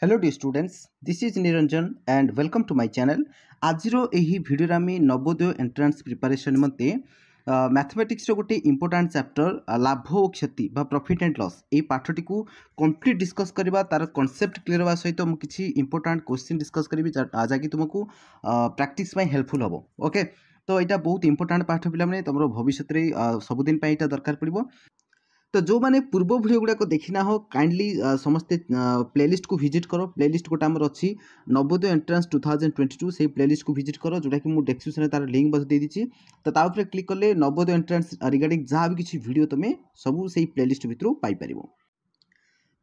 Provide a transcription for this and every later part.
hello the students this is Niranjan and welcome to my channel আজির এই ভিডিওরে আমি নবোদয় এন্ট্রান্স প্রিপারেসন নিমন্তে ম্যাথমেটিক্সর গোটে ইম্পর্টাট চ্যাপ্টর লাভ ও ক্ষতি বা প্রফিট আন্ড লস এই পাঠটি কমপ্লিট ডিসকস করা তার কনসেপ্ট ক্লিয়ার হওয়া সহ মু কিছু ইম্পর্টাট কোশ্চিন ডিসকস করি যাকি তুমি প্রাকটিস হেল্পফুল হব ওকে তো এটা বহুত ইম্পর্টাট পাঠ পিলা মানে তোমার ভবিষ্যতের ସବୁଦିନ ପାଇଁ ଏଇଟା ଦରକାର ପଡ଼ିବ तो जो मैंने पूर्व भिडियो गुड़ाक देखिना हो कैंडली समस्ते प्लेलीस्ट को भिजिट कर प्लेलीस्ट गोटे आमर अच्छी Navodaya entrance two thousand twenty two से प्लेलीस्ट को भिजिट कर जोटा कि डेस्क्रिप्सन तार लिंक बस तो तापर क्लिक कले नवोदय एंट्रांस रिगार्डिंग जहाँ भी किसी भिड तुम्हें सब से प्लेलीस्ट भितर पाइपर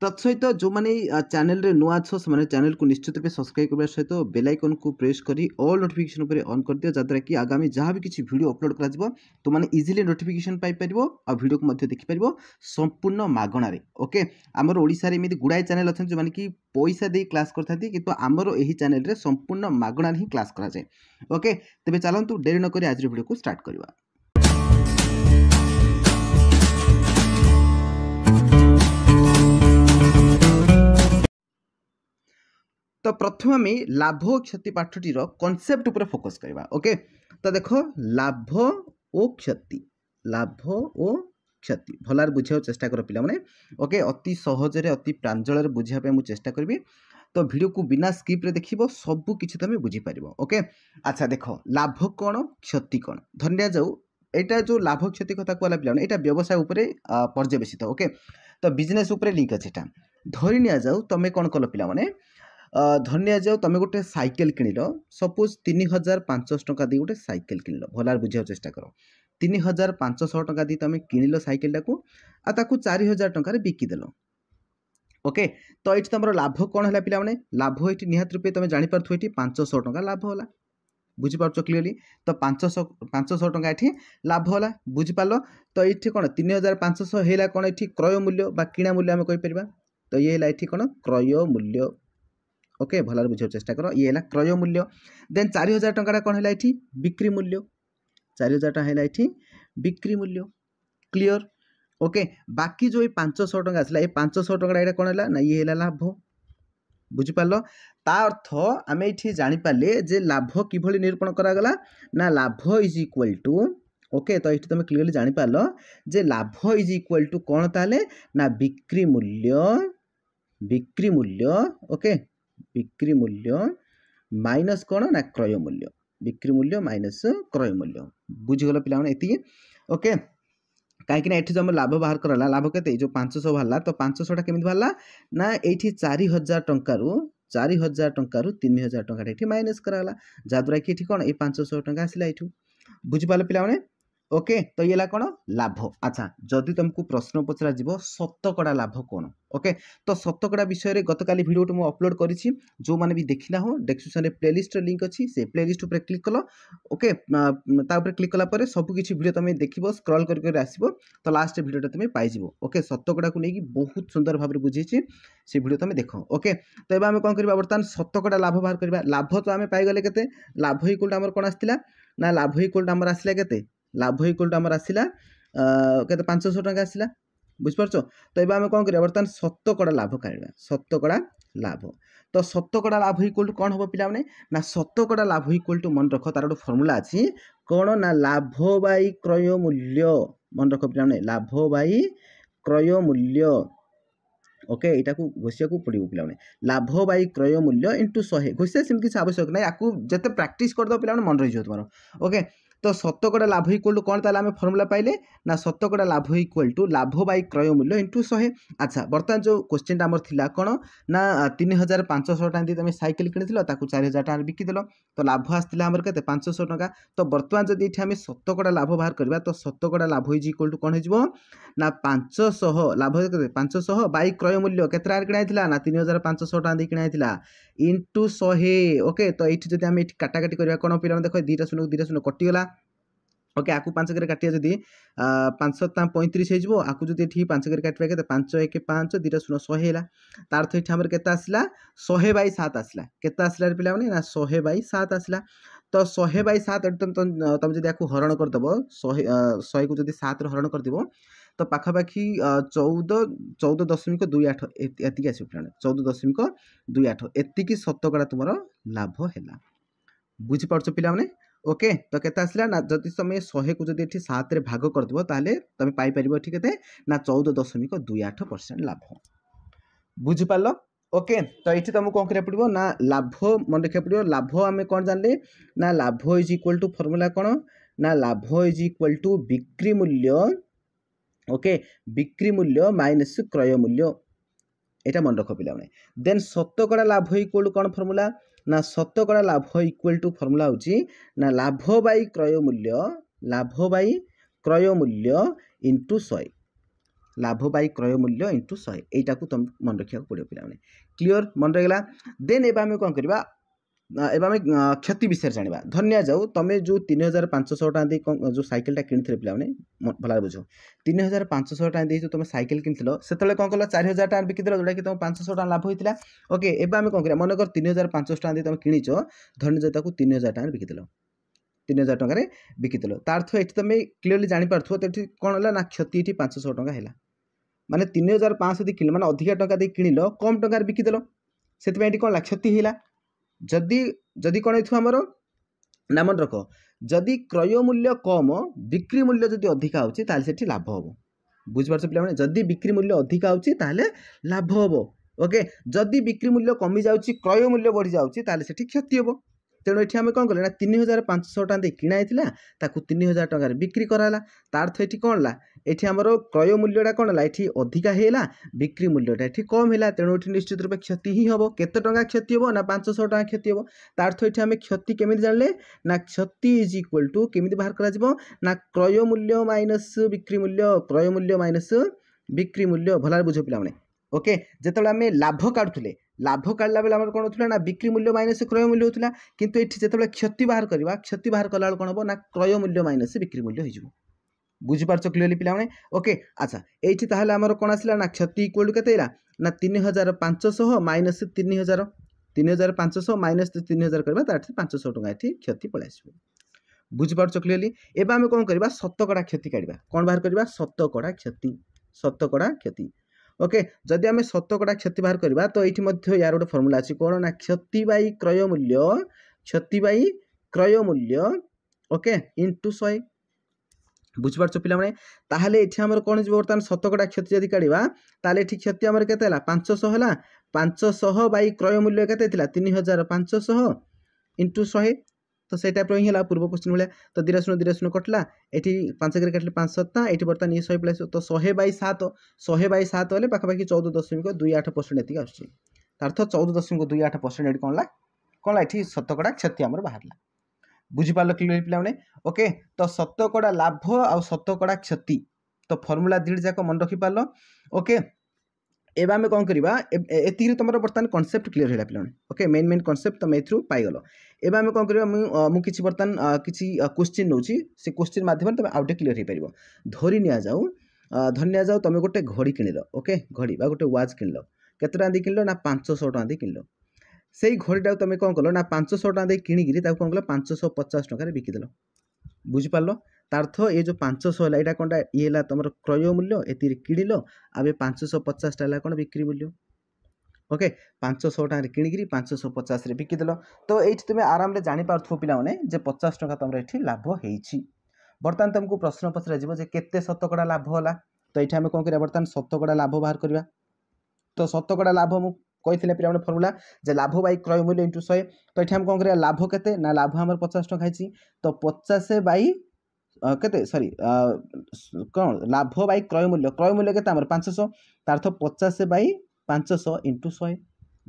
ତତ୍ସହିତ ଯେଉଁମାନେ ଚ୍ୟାନେଲ୍ରେ ନୂଆ ଅଛ ସେମାନେ ଚ୍ୟାନେଲ୍କୁ ନିଶ୍ଚିତ ରୂପେ ସବସ୍କ୍ରାଇବ୍ କରିବା ସହିତ ବେଲ୍ ଆଇକନ୍କୁ ପ୍ରେସ୍ କରି ଅଲ୍ ନୋଟିଫିକେସନ୍ ଉପରେ ଅନ୍ କରିଦିଅ ଯାହାଦ୍ୱାରା କି ଆଗାମୀ ଯାହା ବି କିଛି ଭିଡ଼ିଓ ଅପଲୋଡ଼ କରାଯିବ ତୁମେ ଇଜିଲି ନୋଟିଫିକେସନ୍ ପାଇପାରିବ ଆଉ ଭିଡ଼ିଓକୁ ମଧ୍ୟ ଦେଖିପାରିବ ସମ୍ପୂର୍ଣ୍ଣ ମାଗଣାରେ ଓକେ ଆମର ଓଡ଼ିଶାରେ ଏମିତି ଗୁଡ଼ାଏ ଚ୍ୟାନେଲ୍ ଅଛନ୍ତି ଯେଉଁମାନେ କି ପଇସା ଦେଇ କ୍ଲାସ୍ କରିଥାନ୍ତି କିନ୍ତୁ ଆମର ଏହି ଚ୍ୟାନେଲ୍ରେ ସମ୍ପୂର୍ଣ୍ଣ ମାଗଣାରେ ହିଁ କ୍ଲାସ୍ କରାଯାଏ ଓକେ ତେବେ ଚାଲନ୍ତୁ ଡେରି ନକରି ଆଜିର ଭିଡ଼ିଓକୁ ଷ୍ଟାର୍ଟ କରିବା তো প্রথমে আমি লাভ ও ক্ষতি পাঠটির কনসেপ্ট উপরে ফোকস করা ওকে তো দেখ লাভ ও ক্ষতি লাভ ও କ୍ଷତି ଭଲରେ ବୁଝିବାକୁ ଚେଷ୍ଟା କର ପିଲାମାନେ ଓକେ ଅତି ସହଜରେ ଅତି ପ୍ରାଞ୍ଜଳରେ ବୁଝିବା ପାଇଁ ମୁଁ ଚେଷ୍ଟା କରିବି ତ ଭିଡ଼ିଓକୁ ବିନା ସ୍କିପ୍ରେ ଦେଖିବ ସବୁ କିଛି ତୁମେ ବୁଝିପାରିବ ଓକେ ଆଚ୍ଛା ଦେଖ ଲାଭ କ'ଣ କ୍ଷତି କ'ଣ ଧରିନିଆଯାଉ ଏଇଟା ଯେଉଁ ଲାଭ କ୍ଷତି କଥା କୁହାଲା ପିଲାମାନେ ଏଇଟା ବ୍ୟବସାୟ ଉପରେ ପର୍ଯ୍ୟବେସିତ ଓକେ ତ ବିଜନେସ୍ ଉପରେ ଲିଙ୍କ୍ ଅଛି ଏଇଟା ଧରି ନିଆଯାଉ ତୁମେ କ'ଣ କଲ ପିଲାମାନେ ଧରି ନିଆଯାଉ ତୁମେ ଗୋଟେ ସାଇକେଲ କିଣିଲ ସପୋଜ୍ ତିନି ହଜାର ପାଞ୍ଚଶହ ଟଙ୍କା ଦେଇ ଗୋଟେ ସାଇକେଲ କିଣିଲ ଭଲରେ ବୁଝିବାକୁ ଚେଷ୍ଟା କର ତିନି ହଜାର ପାଞ୍ଚଶହ ଟଙ୍କା ଦେଇ ତୁମେ କିଣିଲ ସାଇକେଲଟାକୁ ଆଉ ତାକୁ ଚାରି ହଜାର ଟଙ୍କାରେ ବିକିଦେଲ ଓକେ ତ ଏଇଠି ତୁମର ଲାଭ କ'ଣ ହେଲା ପିଲାମାନେ ଲାଭ ଏଇଠି ନିହାତି ରୂପେ ତୁମେ ଜାଣିପାରୁଥିବ ଏଠି ପାଞ୍ଚଶହ ଟଙ୍କା ଲାଭ ହେଲା ବୁଝିପାରୁଛ କ୍ଲିଅରଲି ତ ପାଞ୍ଚଶହ ପାଞ୍ଚଶହ ଟଙ୍କା ଏଠି ଲାଭ ହେଲା ବୁଝିପାରିଲ ତ ଏଇଠି କ'ଣ ତିନି ହଜାର ପାଞ୍ଚଶହ ହେଲା କ'ଣ ଏଠି କ୍ରୟ ମୂଲ୍ୟ ବା କିଣା ମୂଲ୍ୟ ଆମେ କହିପାରିବା ତ ଇଏ ହେଲା ଏଠି କ'ଣ କ୍ରୟ ମୂଲ୍ୟ ওকে ভালো বুঝার চেষ্টা কর ইয়ে হল ক্রয় মূল্য দেন চারি হাজার টাকাটা কোণ হল এটি বিক্রি মূল্য চারি হাজার টাকা হল এটি বিক্রি মূল্য ক্লিয়র ওকে বাকি যে পাঁচশো টাকা আসলা এই পাঁচশো টাকাটা এটা কোণ হল না ইয়ে হল লাভ বুঝিপারল তা অর্থ আমি এটি জাঁপারে যে লাভ কিভাবে নিরূপণ করা না লাভ ইজ ইকুয়াল টু ওকে তো এটি তুমি ক্লিয়ারলি জাঁপারল যে লাভ ইজ ইকুয়াল টু কোণ তাহলে না বিক্রি মূল্য বিক্রি মূল্য ওকে ବିକ୍ରି ମୂଲ୍ୟ ମାଇନସ୍ କ'ଣ ନା କ୍ରୟ ମୂଲ୍ୟ ବିକ୍ରି ମୂଲ୍ୟ ମାଇନସ୍ କ୍ରୟ ମୂଲ୍ୟ ବୁଝିଗଲ ପିଲାମାନେ ଏତିକି ଓକେ କାହିଁକିନା ଏଠି ଯେଉଁ ଆମର ଲାଭ ବାହାର କରାଗଲା ଲାଭ କେତେ ଯେଉଁ ପାଞ୍ଚଶହ ବାହାରିଲା ତ ପାଞ୍ଚଶହଟା କେମିତି ବାହାରିଲା ନା ଏଇଠି ଚାରି ହଜାର ଟଙ୍କାରୁ ଚାରି ହଜାର ଟଙ୍କାରୁ ତିନି ହଜାର ଟଙ୍କାଟା ଏଠି ମାଇନସ୍ କରାଗଲା ଯାହାଦ୍ୱାରା କି ଏଠି କ'ଣ ଏଇ ପାଞ୍ଚଶହ ଟଙ୍କା ଆସିଲା ଏଇଠୁ ବୁଝିପାରିଲେ ପିଲାମାନେ ଓକେ ତ ଇଏ ହେଲା କ'ଣ ଲାଭ ଆଚ୍ଛା ଯଦି ତୁମକୁ ପ୍ରଶ୍ନ ପଚରାଯିବ ଶତକଡ଼ା ଲାଭ କ'ଣ ଓକେ ତ ଶତକଡ଼ା ବିଷୟରେ ଗତକାଲି ଭିଡ଼ିଓଟି ମୁଁ ଅପଲୋଡ଼ କରିଛି ଯେଉଁମାନେ ବି ଦେଖିନା ହଉ ଡେସ୍କ୍ରିପ୍ସନ୍ରେ ପ୍ଲେଲିଷ୍ଟର ଲିଙ୍କ୍ ଅଛି ସେ ପ୍ଲେଲିଷ୍ଟ ଉପରେ କ୍ଲିକ୍ କଲ ଓକେ ତା ଉପରେ କ୍ଲିକ୍ କଲା ପରେ ସବୁ କିଛି ଭିଡ଼ିଓ ତୁମେ ଦେଖିବ ସ୍କ୍ରଲ୍ କରି କରି ଆସିବ ତ ଲାଷ୍ଟ ଭିଡ଼ିଓଟା ତୁମେ ପାଇଯିବ ଓକେ ଶତକଡ଼ାକୁ ନେଇକି ବହୁତ ସୁନ୍ଦର ଭାବରେ ବୁଝେଇଛି ସେ ଭିଡ଼ିଓ ତୁମେ ଦେଖ ଓକେ ତ ଏବେ ଆମେ କ'ଣ କରିବା ବର୍ତ୍ତମାନ ଶତକଡ଼ା ଲାଭ ବାହାର କରିବା ଲାଭ ତ ଆମେ ପାଇଗଲେ କେତେ ଲାଭ ଇକ୍ୱାଲ୍ ଟୁ ଆମର କ'ଣ ଆସିଥିଲା ନା ଲାଭ ଇକ୍ୱାଲ୍ ଟୁ ଆମର ଆସିଲା କେତେ ଲାଭ ଇକ୍ୱାଲ୍ ଟୁ ଆମର ଆସିଲା କେତେ ପାଞ୍ଚଶହ ଟଙ୍କା ଆସିଲା ବୁଝିପାରୁଛ ତ ଏବେ ଆମେ କ'ଣ କରିବା ବର୍ତ୍ତମାନ ଶତକଡ଼ା ଲାଭ କାଢ଼ିବା ଶତକଡ଼ା ଲାଭ ତ ଶତକଡ଼ା ଲାଭ ଇକ୍ୱାଲ୍ ଟୁ କ'ଣ ହେବ ପିଲାମାନେ ନା ଶତକଡ଼ା ଲାଭ ଇକ୍ୱାଲ୍ ଟୁ ମନେ ରଖ ତା'ର ଗୋଟେ ଫର୍ମୁଲା ଅଛି କ'ଣ ନା ଲାଭ ବାଇ କ୍ରୟ ମୂଲ୍ୟ ମନେ ରଖ ପିଲାମାନେ ଲାଭ ବାଇ କ୍ରୟ ମୂଲ୍ୟ ଓକେ ଏଇଟାକୁ ଘୋଷିବାକୁ ପଡ଼ିବ ପିଲାମାନେ ଲାଭ ବାଇ କ୍ରୟ ମୂଲ୍ୟ ଇଣ୍ଟୁ ଶହେ ଘୋଷିବା ସେମିତି କିଛି ଆବଶ୍ୟକ ନାହିଁ ଆକୁ ଯେତେ ପ୍ରାକ୍ଟିସ୍ କରିଦେବ ପିଲାମାନେ ମନେ ରହିଯିବ ତୁମର ଓକେ তো শতকড়া লাভ ইকুয়াল টু কোণ তাহলে আমি ফর্মুলা পাইলে না শতকড়া লাভ ইকুয়াল টু লাভ বাই ক্রয় মূল্য ইন্টু শহে আচ্ছা বর্তমান যে কোশ্চিনটা আমার লা কোণ না তিন হাজার পাঁচশো টাকা দিয়ে তুমি সাইকেল কিনেছিল তাকে চারি হাজার টাকার বিকিদেল তো লাভ আসলে আমার কেতে পাঁচশো টাকা তো বর্তমান যদি এটি আমি শতকড়া লাভ বাহার করা তো শতকড়া লাভ ইজ ইকুয়াল টু কোণ হয়ে না পাঁচশহ লাভ কেতে পাঁচশহ বাই ক্রয় মূল্য কেতে টাকার কিনা হয়েছিল না তিন হাজার পাঁচশো টাকা দিয়ে কিনা হয়েছিল ইন্টু শহে ওকে তো এইটি যদি আমি এটি কাটাকাটি করা কোণ পিলা দেখ দুইটা শূন্য দুইটা শূন্য কটিগলা ଓକେ ଆକୁ ପାଞ୍ଚ କେରେ କାଟିବା ଯଦି ପାଞ୍ଚ ସତା ପଇଁତିରିଶ ହେଇଯିବ ଆକୁ ଯଦି ଏଠି ପାଞ୍ଚ କେରେ କାଟିବା କେତେ ପାଞ୍ଚ ଏକ ପାଞ୍ଚ ଦୁଇଟା ଶୂନ ଶହେ ହେଲା ତାର ତ ଏଠି ଆମର କେତେ ଆସିଲା ଶହେ ବାଇ ସାତ ଆସିଲା କେତେ ଆସିଲା ପିଲାମାନେ ନା ଶହେ ବାଇ ସାତ ଆସିଲା ତ ଶହେ ବାଇ ସାତ ଏଠି ତୁମେ ଯଦି ଆକୁ ହରଣ କରିଦେବ ଶହେ ଶହେକୁ ଯଦି ସାତରେ ହରଣ କରିଦେବ ତ ପାଖାପାଖି ଚଉଦ ଚଉଦ ଦଶମିକ ଦୁଇ ଆଠ ଏତିକି ଆସିବ ପିଲାମାନେ ଚଉଦ ଦଶମିକ ଦୁଇ ଆଠ ଏତିକି ଶତକଡ଼ା ତୁମର ଲାଭ ହେଲା ବୁଝିପାରୁଛ ପିଲାମାନେ ওকে তো কেতে আসলা না যদি তুমি শহেকু যদি এটি সাতরে ভাগ করদেব তাহলে তুমি পাইপার এটি কেতে না চৌদ দশমিক দুই আঠ পরসেন্ট লাভ বুঝিপারল ওকে তো এটি তুমি কম করা পড়ব না লাভ মনে রাখা পড়ব লাভ আমি কম জানলে না লাভ ইজ ইকুয়াল টু ফর্মুলা কোণ না লাভ ইজ ইকুয়াল টু বিক্রি মূল্য ওকে বিক্রি মূল্য মাইনস ক্রয় মূল্য এটা মনে রাখ পিলা দেন শতকড়া লাভ ইকুয়াল টু কোণ ফর্মুলা ना शतकड़ा लाभ इक्वल टू फर्मूला ना लाभ बै क्रय मूल्य लाभ बै क्रय मूल्य इंटु शहे लाभ बै क्रय मूल्य इंटु शहे यही तुम मन रखा पड़ो पे क्लीयर मन रहा देन एवं आम कौन करवा ଏବେ ଆମେ କ୍ଷତି ବିଷୟରେ ଜାଣିବା ଧରିନିଆଯାଉ ତୁମେ ଯେଉଁ ତିନି ହଜାର ପାଞ୍ଚଶହ ଟଙ୍କା ଦେଇ ଯେଉଁ ସାଇକେଲଟା କିଣିଥିଲେ ପିଲାମାନେ ଭଲରେ ବୁଝ ତିନି ହଜାର ପାଞ୍ଚଶହ ଟଙ୍କା ଦେଇ ଯେଉଁ ତୁମେ ସାଇକେଲ କିଣିଥିଲ ସେତେବେଳେ କ'ଣ କଲ ଚାରି ହଜାର ଟଙ୍କା ବିକିଥିଲ ଯେଉଁଟାକି ତୁମ ପାଞ୍ଚଶହ ଟଙ୍କା ଲାଭ ହୋଇଥିଲା ଓକେ ଏବେ ଆମେ କ'ଣ କରିବା ମନେକର ତିନି ହଜାର ପାଞ୍ଚଶହ ଟଙ୍କା ଦେଇ ତୁମେ କିଣିଛ ଧରିନିଜ ତାକୁ ତିନି ହଜାର ଟଙ୍କାରେ ବିକିଥିଲ ତିନି ହଜାର ଟଙ୍କାରେ ବିକିଥିଲ ତା'ର୍ଥ ଏଠି ତୁମେ କ୍ଲିଅରଲି ଜାଣିପାରୁଥିବ ତ ଏଠି କ'ଣ ହେଲା ନା କ୍ଷତି ଏଠି ପାଞ୍ଚଶହ ଟଙ୍କା ହେଲା ମାନେ ତିନି ହଜାର ପାଞ୍ଚଶହ ଦେଇ କିଣିଲ ମାନେ ଅଧିକା ଟଙ୍କା ଦେଇ କିଣିଲ କମ୍ ଟଙ୍କାରେ ବିକିଦେଲ ସେଥିପାଇଁ ଏଠି କ'ଣ ହେଲା କ୍ଷତି ହେଲା ଯଦି ଯଦି କ'ଣ ହେଇଥିବ ଆମର ନା ମନେ ରଖ ଯଦି କ୍ରୟ ମୂଲ୍ୟ କମ୍ ବିକ୍ରି ମୂଲ୍ୟ ଯଦି ଅଧିକା ହେଉଛି ତାହେଲେ ସେଠି ଲାଭ ହେବ ବୁଝିପାରୁଛ ପିଲାମାନେ ଯଦି ବିକ୍ରି ମୂଲ୍ୟ ଅଧିକା ହେଉଛି ତାହେଲେ ଲାଭ ହେବ ଓକେ ଯଦି ବିକ୍ରି ମୂଲ୍ୟ କମିଯାଉଛି କ୍ରୟ ମୂଲ୍ୟ ବଢ଼ିଯାଉଛି ତାହେଲେ ସେଠି କ୍ଷତି ହେବ ତେଣୁ ଏଠି ଆମେ କ'ଣ କଲେ ନା ତିନି ହଜାର ପାଞ୍ଚଶହ ଟଙ୍କା ଦେଇ କିଣା ହେଇଥିଲା ତାକୁ ତିନି ହଜାର ଟଙ୍କାରେ ବିକ୍ରି କରାହେଲା ତା ଅର୍ଥ ଏଠି କ'ଣ ହେଲା ଏଠି ଆମର କ୍ରୟ ମୂଲ୍ୟଟା କ'ଣ ହେଲା ଏଠି ଅଧିକା ହେଇଗଲା ବିକ୍ରି ମୂଲ୍ୟଟା ଏଠି କମ୍ ହେଲା ତେଣୁ ଏଠି ନିଶ୍ଚିତ ରୂପେ କ୍ଷତି ହିଁ ହେବ କେତେ ଟଙ୍କା କ୍ଷତି ହେବ ନା ପାଞ୍ଚଶହ ଟଙ୍କା କ୍ଷତି ହେବ ତା ଅର୍ଥ ଏଠି ଆମେ କ୍ଷତି କେମିତି ଜାଣିଲେ ନା କ୍ଷତି ଇଜ୍ ଇକ୍ୱାଲ୍ ଟୁ କେମିତି ବାହାର କରାଯିବ ନା କ୍ରୟ ମୂଲ୍ୟ ମାଇନସ୍ ବିକ୍ରି ମୂଲ୍ୟ କ୍ରୟ ମୂଲ୍ୟ ମାଇନସ୍ ବିକ୍ରି ମୂଲ୍ୟ ଭଲରେ ବୁଝ ପିଲାମାନେ ଓକେ ଯେତେବେଳେ ଆମେ ଲାଭ କାଢ଼ୁଥିଲେ ଲାଭ କାଢ଼ିଲା ବେଳେ ଆମର କ'ଣ ହେଉଥିଲା ନା ବିକ୍ରି ମୂଲ୍ୟ ମାଇନସ୍ କ୍ରୟ ମୂଲ୍ୟ ହେଉଥିଲା କିନ୍ତୁ ଏଠି ଯେତେବେଳେ କ୍ଷତି ବାହାର କରିବା କ୍ଷତି ବାହାର କଲାବେଳେ କ'ଣ ହେବ ନା କ୍ରୟ ମୂଲ୍ୟ ମାଇନସ୍ ବିକ୍ରି ମୂଲ୍ୟ ହେଇଯିବ ବୁଝିପାରୁଛ କ୍ଲିଅରଲି ପିଲାମାନେ ଓକେ ଆଚ୍ଛା ଏଇଠି ତାହେଲେ ଆମର କ'ଣ ଆସିଲା ନା କ୍ଷତି ଇକ୍ୱାଲ୍ ଟୁ କେତେ ହେଲା ନା ତିନି ହଜାର ପାଞ୍ଚଶହ ମାଇନସ୍ ତିନି ହଜାର ତିନି ହଜାର ପାଞ୍ଚଶହ ମାଇନସ୍ ତିନି ହଜାର କରିବା ତା'ଠି ପାଞ୍ଚଶହ ଟଙ୍କା ଏଠି କ୍ଷତି ପଳାଇ ଆସିବ ବୁଝିପାରୁଛ କ୍ଲିଅରଲି ଏବେ ଆମେ କ'ଣ କରିବା ଶତକଡ଼ା କ୍ଷତି କାଢ଼ିବା କ'ଣ ବାହାର କରିବା ଶତକଡ଼ା କ୍ଷତି ଶତକଡ଼ା କ୍ଷତି ଓକେ ଯଦି ଆମେ ଶତକଡ଼ା କ୍ଷତି ବାହାର କରିବା ତ ଏଇଠି ମଧ୍ୟ ୟାର ଗୋଟେ ଫର୍ମୁଲା ଅଛି କ'ଣ ନା କ୍ଷତି ବାଇ କ୍ରୟ ମୂଲ୍ୟ କ୍ଷତି ବାଇ କ୍ରୟ ମୂଲ୍ୟ ଓକେ ଇଣ୍ଟୁ ଶହେ ବୁଝିପାରୁଛ ପିଲାମାନେ ତାହେଲେ ଏଠି ଆମର କ'ଣ ଯିବ ବର୍ତ୍ତମାନ ଶତକଡ଼ା କ୍ଷତି ଯଦି କାଢ଼ିବା ତାହେଲେ ଏଠି କ୍ଷତି ଆମର କେତେ ହେଲା ପାଞ୍ଚଶହ ହେଲା ପାଞ୍ଚଶହ ବାଇ କ୍ରୟ ମୂଲ୍ୟ କେତେ ଥିଲା ତିନି ହଜାର ପାଞ୍ଚଶହ ଇଣ୍ଟୁ ଶହେ ତ ସେଇ ଟାଇପ୍ର ହିଁ ହେଲା ପୂର୍ବ କୋଶ୍ଚିନ୍ ଭଳିଆ ତ ଦୁଇ ଶୂନ ଦୁଇ ଶୂନ କଟିଲା ଏଠି ପାଞ୍ଚ ଏକରେ କାଟିଲେ ପାଞ୍ଚ ସତା ଏଠି ବର୍ତ୍ତମାନ ଇଏ ଶହେ ପ୍ଲସ୍ ତ ଶହେ ବାଇ ସାତ ଶହେ ବାଇ ସାତ ହେଲେ ପାଖାପାଖି ଚଉଦ ଦଶମିକ ଦୁଇ ଆଠ ପରସେଣ୍ଟ ଏତିକି ଆସୁଛି ତାର୍ଥ ଚଉଦ ଦଶମିକ ଦୁଇ ଆଠ ପରସେଣ୍ଟ ଏଠି କ'ଣ ହେଲା କ'ଣ ଏଠି ଶତକଡ଼ା କ୍ଷତି ଆମର ବାହାରିଲା ବୁଝିପାରିଲ କ୍ଲିଅର ପିଲାମାନେ ଓକେ ତ ଶତକଡ଼ା ଲାଭ ଆଉ ଶତକଡ଼ା କ୍ଷତି ତ ଫର୍ମୁଲା ଦୁଇଟି ଯାକ ମନେ ରଖିପାରିଲ ଓକେ ଏବେ ଆମେ କ'ଣ କରିବା ଏତିକିରେ ତୁମର ବର୍ତ୍ତମାନ କନସେପ୍ଟ କ୍ଲିଅର ହେଲା ପିଲାମାନେ ଓକେ ମେନ୍ ମେନ୍ କନସେପ୍ଟ ତୁମେ ଏଥିରୁ ପାଇଗଲ ଏବେ ଆମେ କ'ଣ କରିବା ମୁଁ ମୁଁ କିଛି ବର୍ତ୍ତମାନ କିଛି କୋଶ୍ଚିନ୍ ନେଉଛି ସେ କୋଶ୍ଚିନ୍ ମାଧ୍ୟମରେ ତୁମେ ଆଉ ଟିକେ କ୍ଲିଅର ହୋଇପାରିବ ଧରି ନିଆଯାଉ ଧରି ନିଆଯାଉ ତୁମେ ଗୋଟେ ଘଡ଼ି କିଣିଲ ଓକେ ଘଡ଼ି ବା ଗୋଟେ ୱାଚ୍ କିଣିଲ କେତେ ଟଙ୍କା ଦେଇ କିଣିଲ ନା ପାଞ୍ଚଶହ ଟଙ୍କା ଦେଇ କିଣିଲ ସେଇ ଘଡ଼ିଟାକୁ ତୁମେ କ'ଣ କଲ ନା ପାଞ୍ଚଶହ ଟଙ୍କା ଦେଇ କିଣିକିରି ତାକୁ କ'ଣ କଲ ପାଞ୍ଚଶହ ପଚାଶ ଟଙ୍କାରେ ବିକିଦେଲ ବୁଝିପାରିଲ ତାର୍ଥ ଏ ଯେଉଁ ପାଞ୍ଚଶହ ହେଲା ଏଇଟା କ'ଣଟା ଇଏ ହେଲା ତୁମର କ୍ରୟ ମୂଲ୍ୟ ଏତିକି କିଣିଲ ଆଉ ଏ ପାଞ୍ଚଶହ ପଚାଶଟା ହେଲା କ'ଣ ବିକ୍ରି ମୂଲ୍ୟ ଓକେ ପାଞ୍ଚଶହ ଟଙ୍କାରେ କିଣିକିରି ପାଞ୍ଚଶହ ପଚାଶରେ ବିକିଦେଲ ତ ଏଇଠି ତୁମେ ଆରାମରେ ଜାଣିପାରୁଥିବ ପିଲାମାନେ ଯେ ପଚାଶ ଟଙ୍କା ତୁମର ଏଠି ଲାଭ ହେଇଛି ବର୍ତ୍ତମାନ ତୁମକୁ ପ୍ରଶ୍ନ ପଚରାଯିବ ଯେ କେତେ ଶତକଡ଼ା ଲାଭ ହେଲା ତ ଏଇଠି ଆମେ କ'ଣ କରିବା ବର୍ତ୍ତମାନ ଶତକଡ଼ା ଲାଭ ବାହାର କରିବା ତ ଶତକଡ଼ା ଲାଭ ମୁଁ କହିଥିଲେ ପିଲାମାନେ ଫର୍ମୁଲା ଯେ ଲାଭ ବାଇ କ୍ରୟ ମୂଲ୍ୟ ଇଣ୍ଟୁ ଶହେ ତ ଏଠି ଆମେ କ'ଣ କରିବା ଲାଭ କେତେ ନା ଲାଭ ଆମର ପଚାଶ ଟଙ୍କା ହେଇଛି ତ ପଚାଶ ବାଇ କେତେ ସରି କ'ଣ ଲାଭ ବାଇ କ୍ରୟ ମୂଲ୍ୟ କ୍ରୟ ମୂଲ୍ୟ କେତେ ଆମର ପାଞ୍ଚଶହ ତାର ଅର୍ଥ ପଚାଶ ବାଇ ପାଞ୍ଚଶହ ଇଣ୍ଟୁ ଶହେ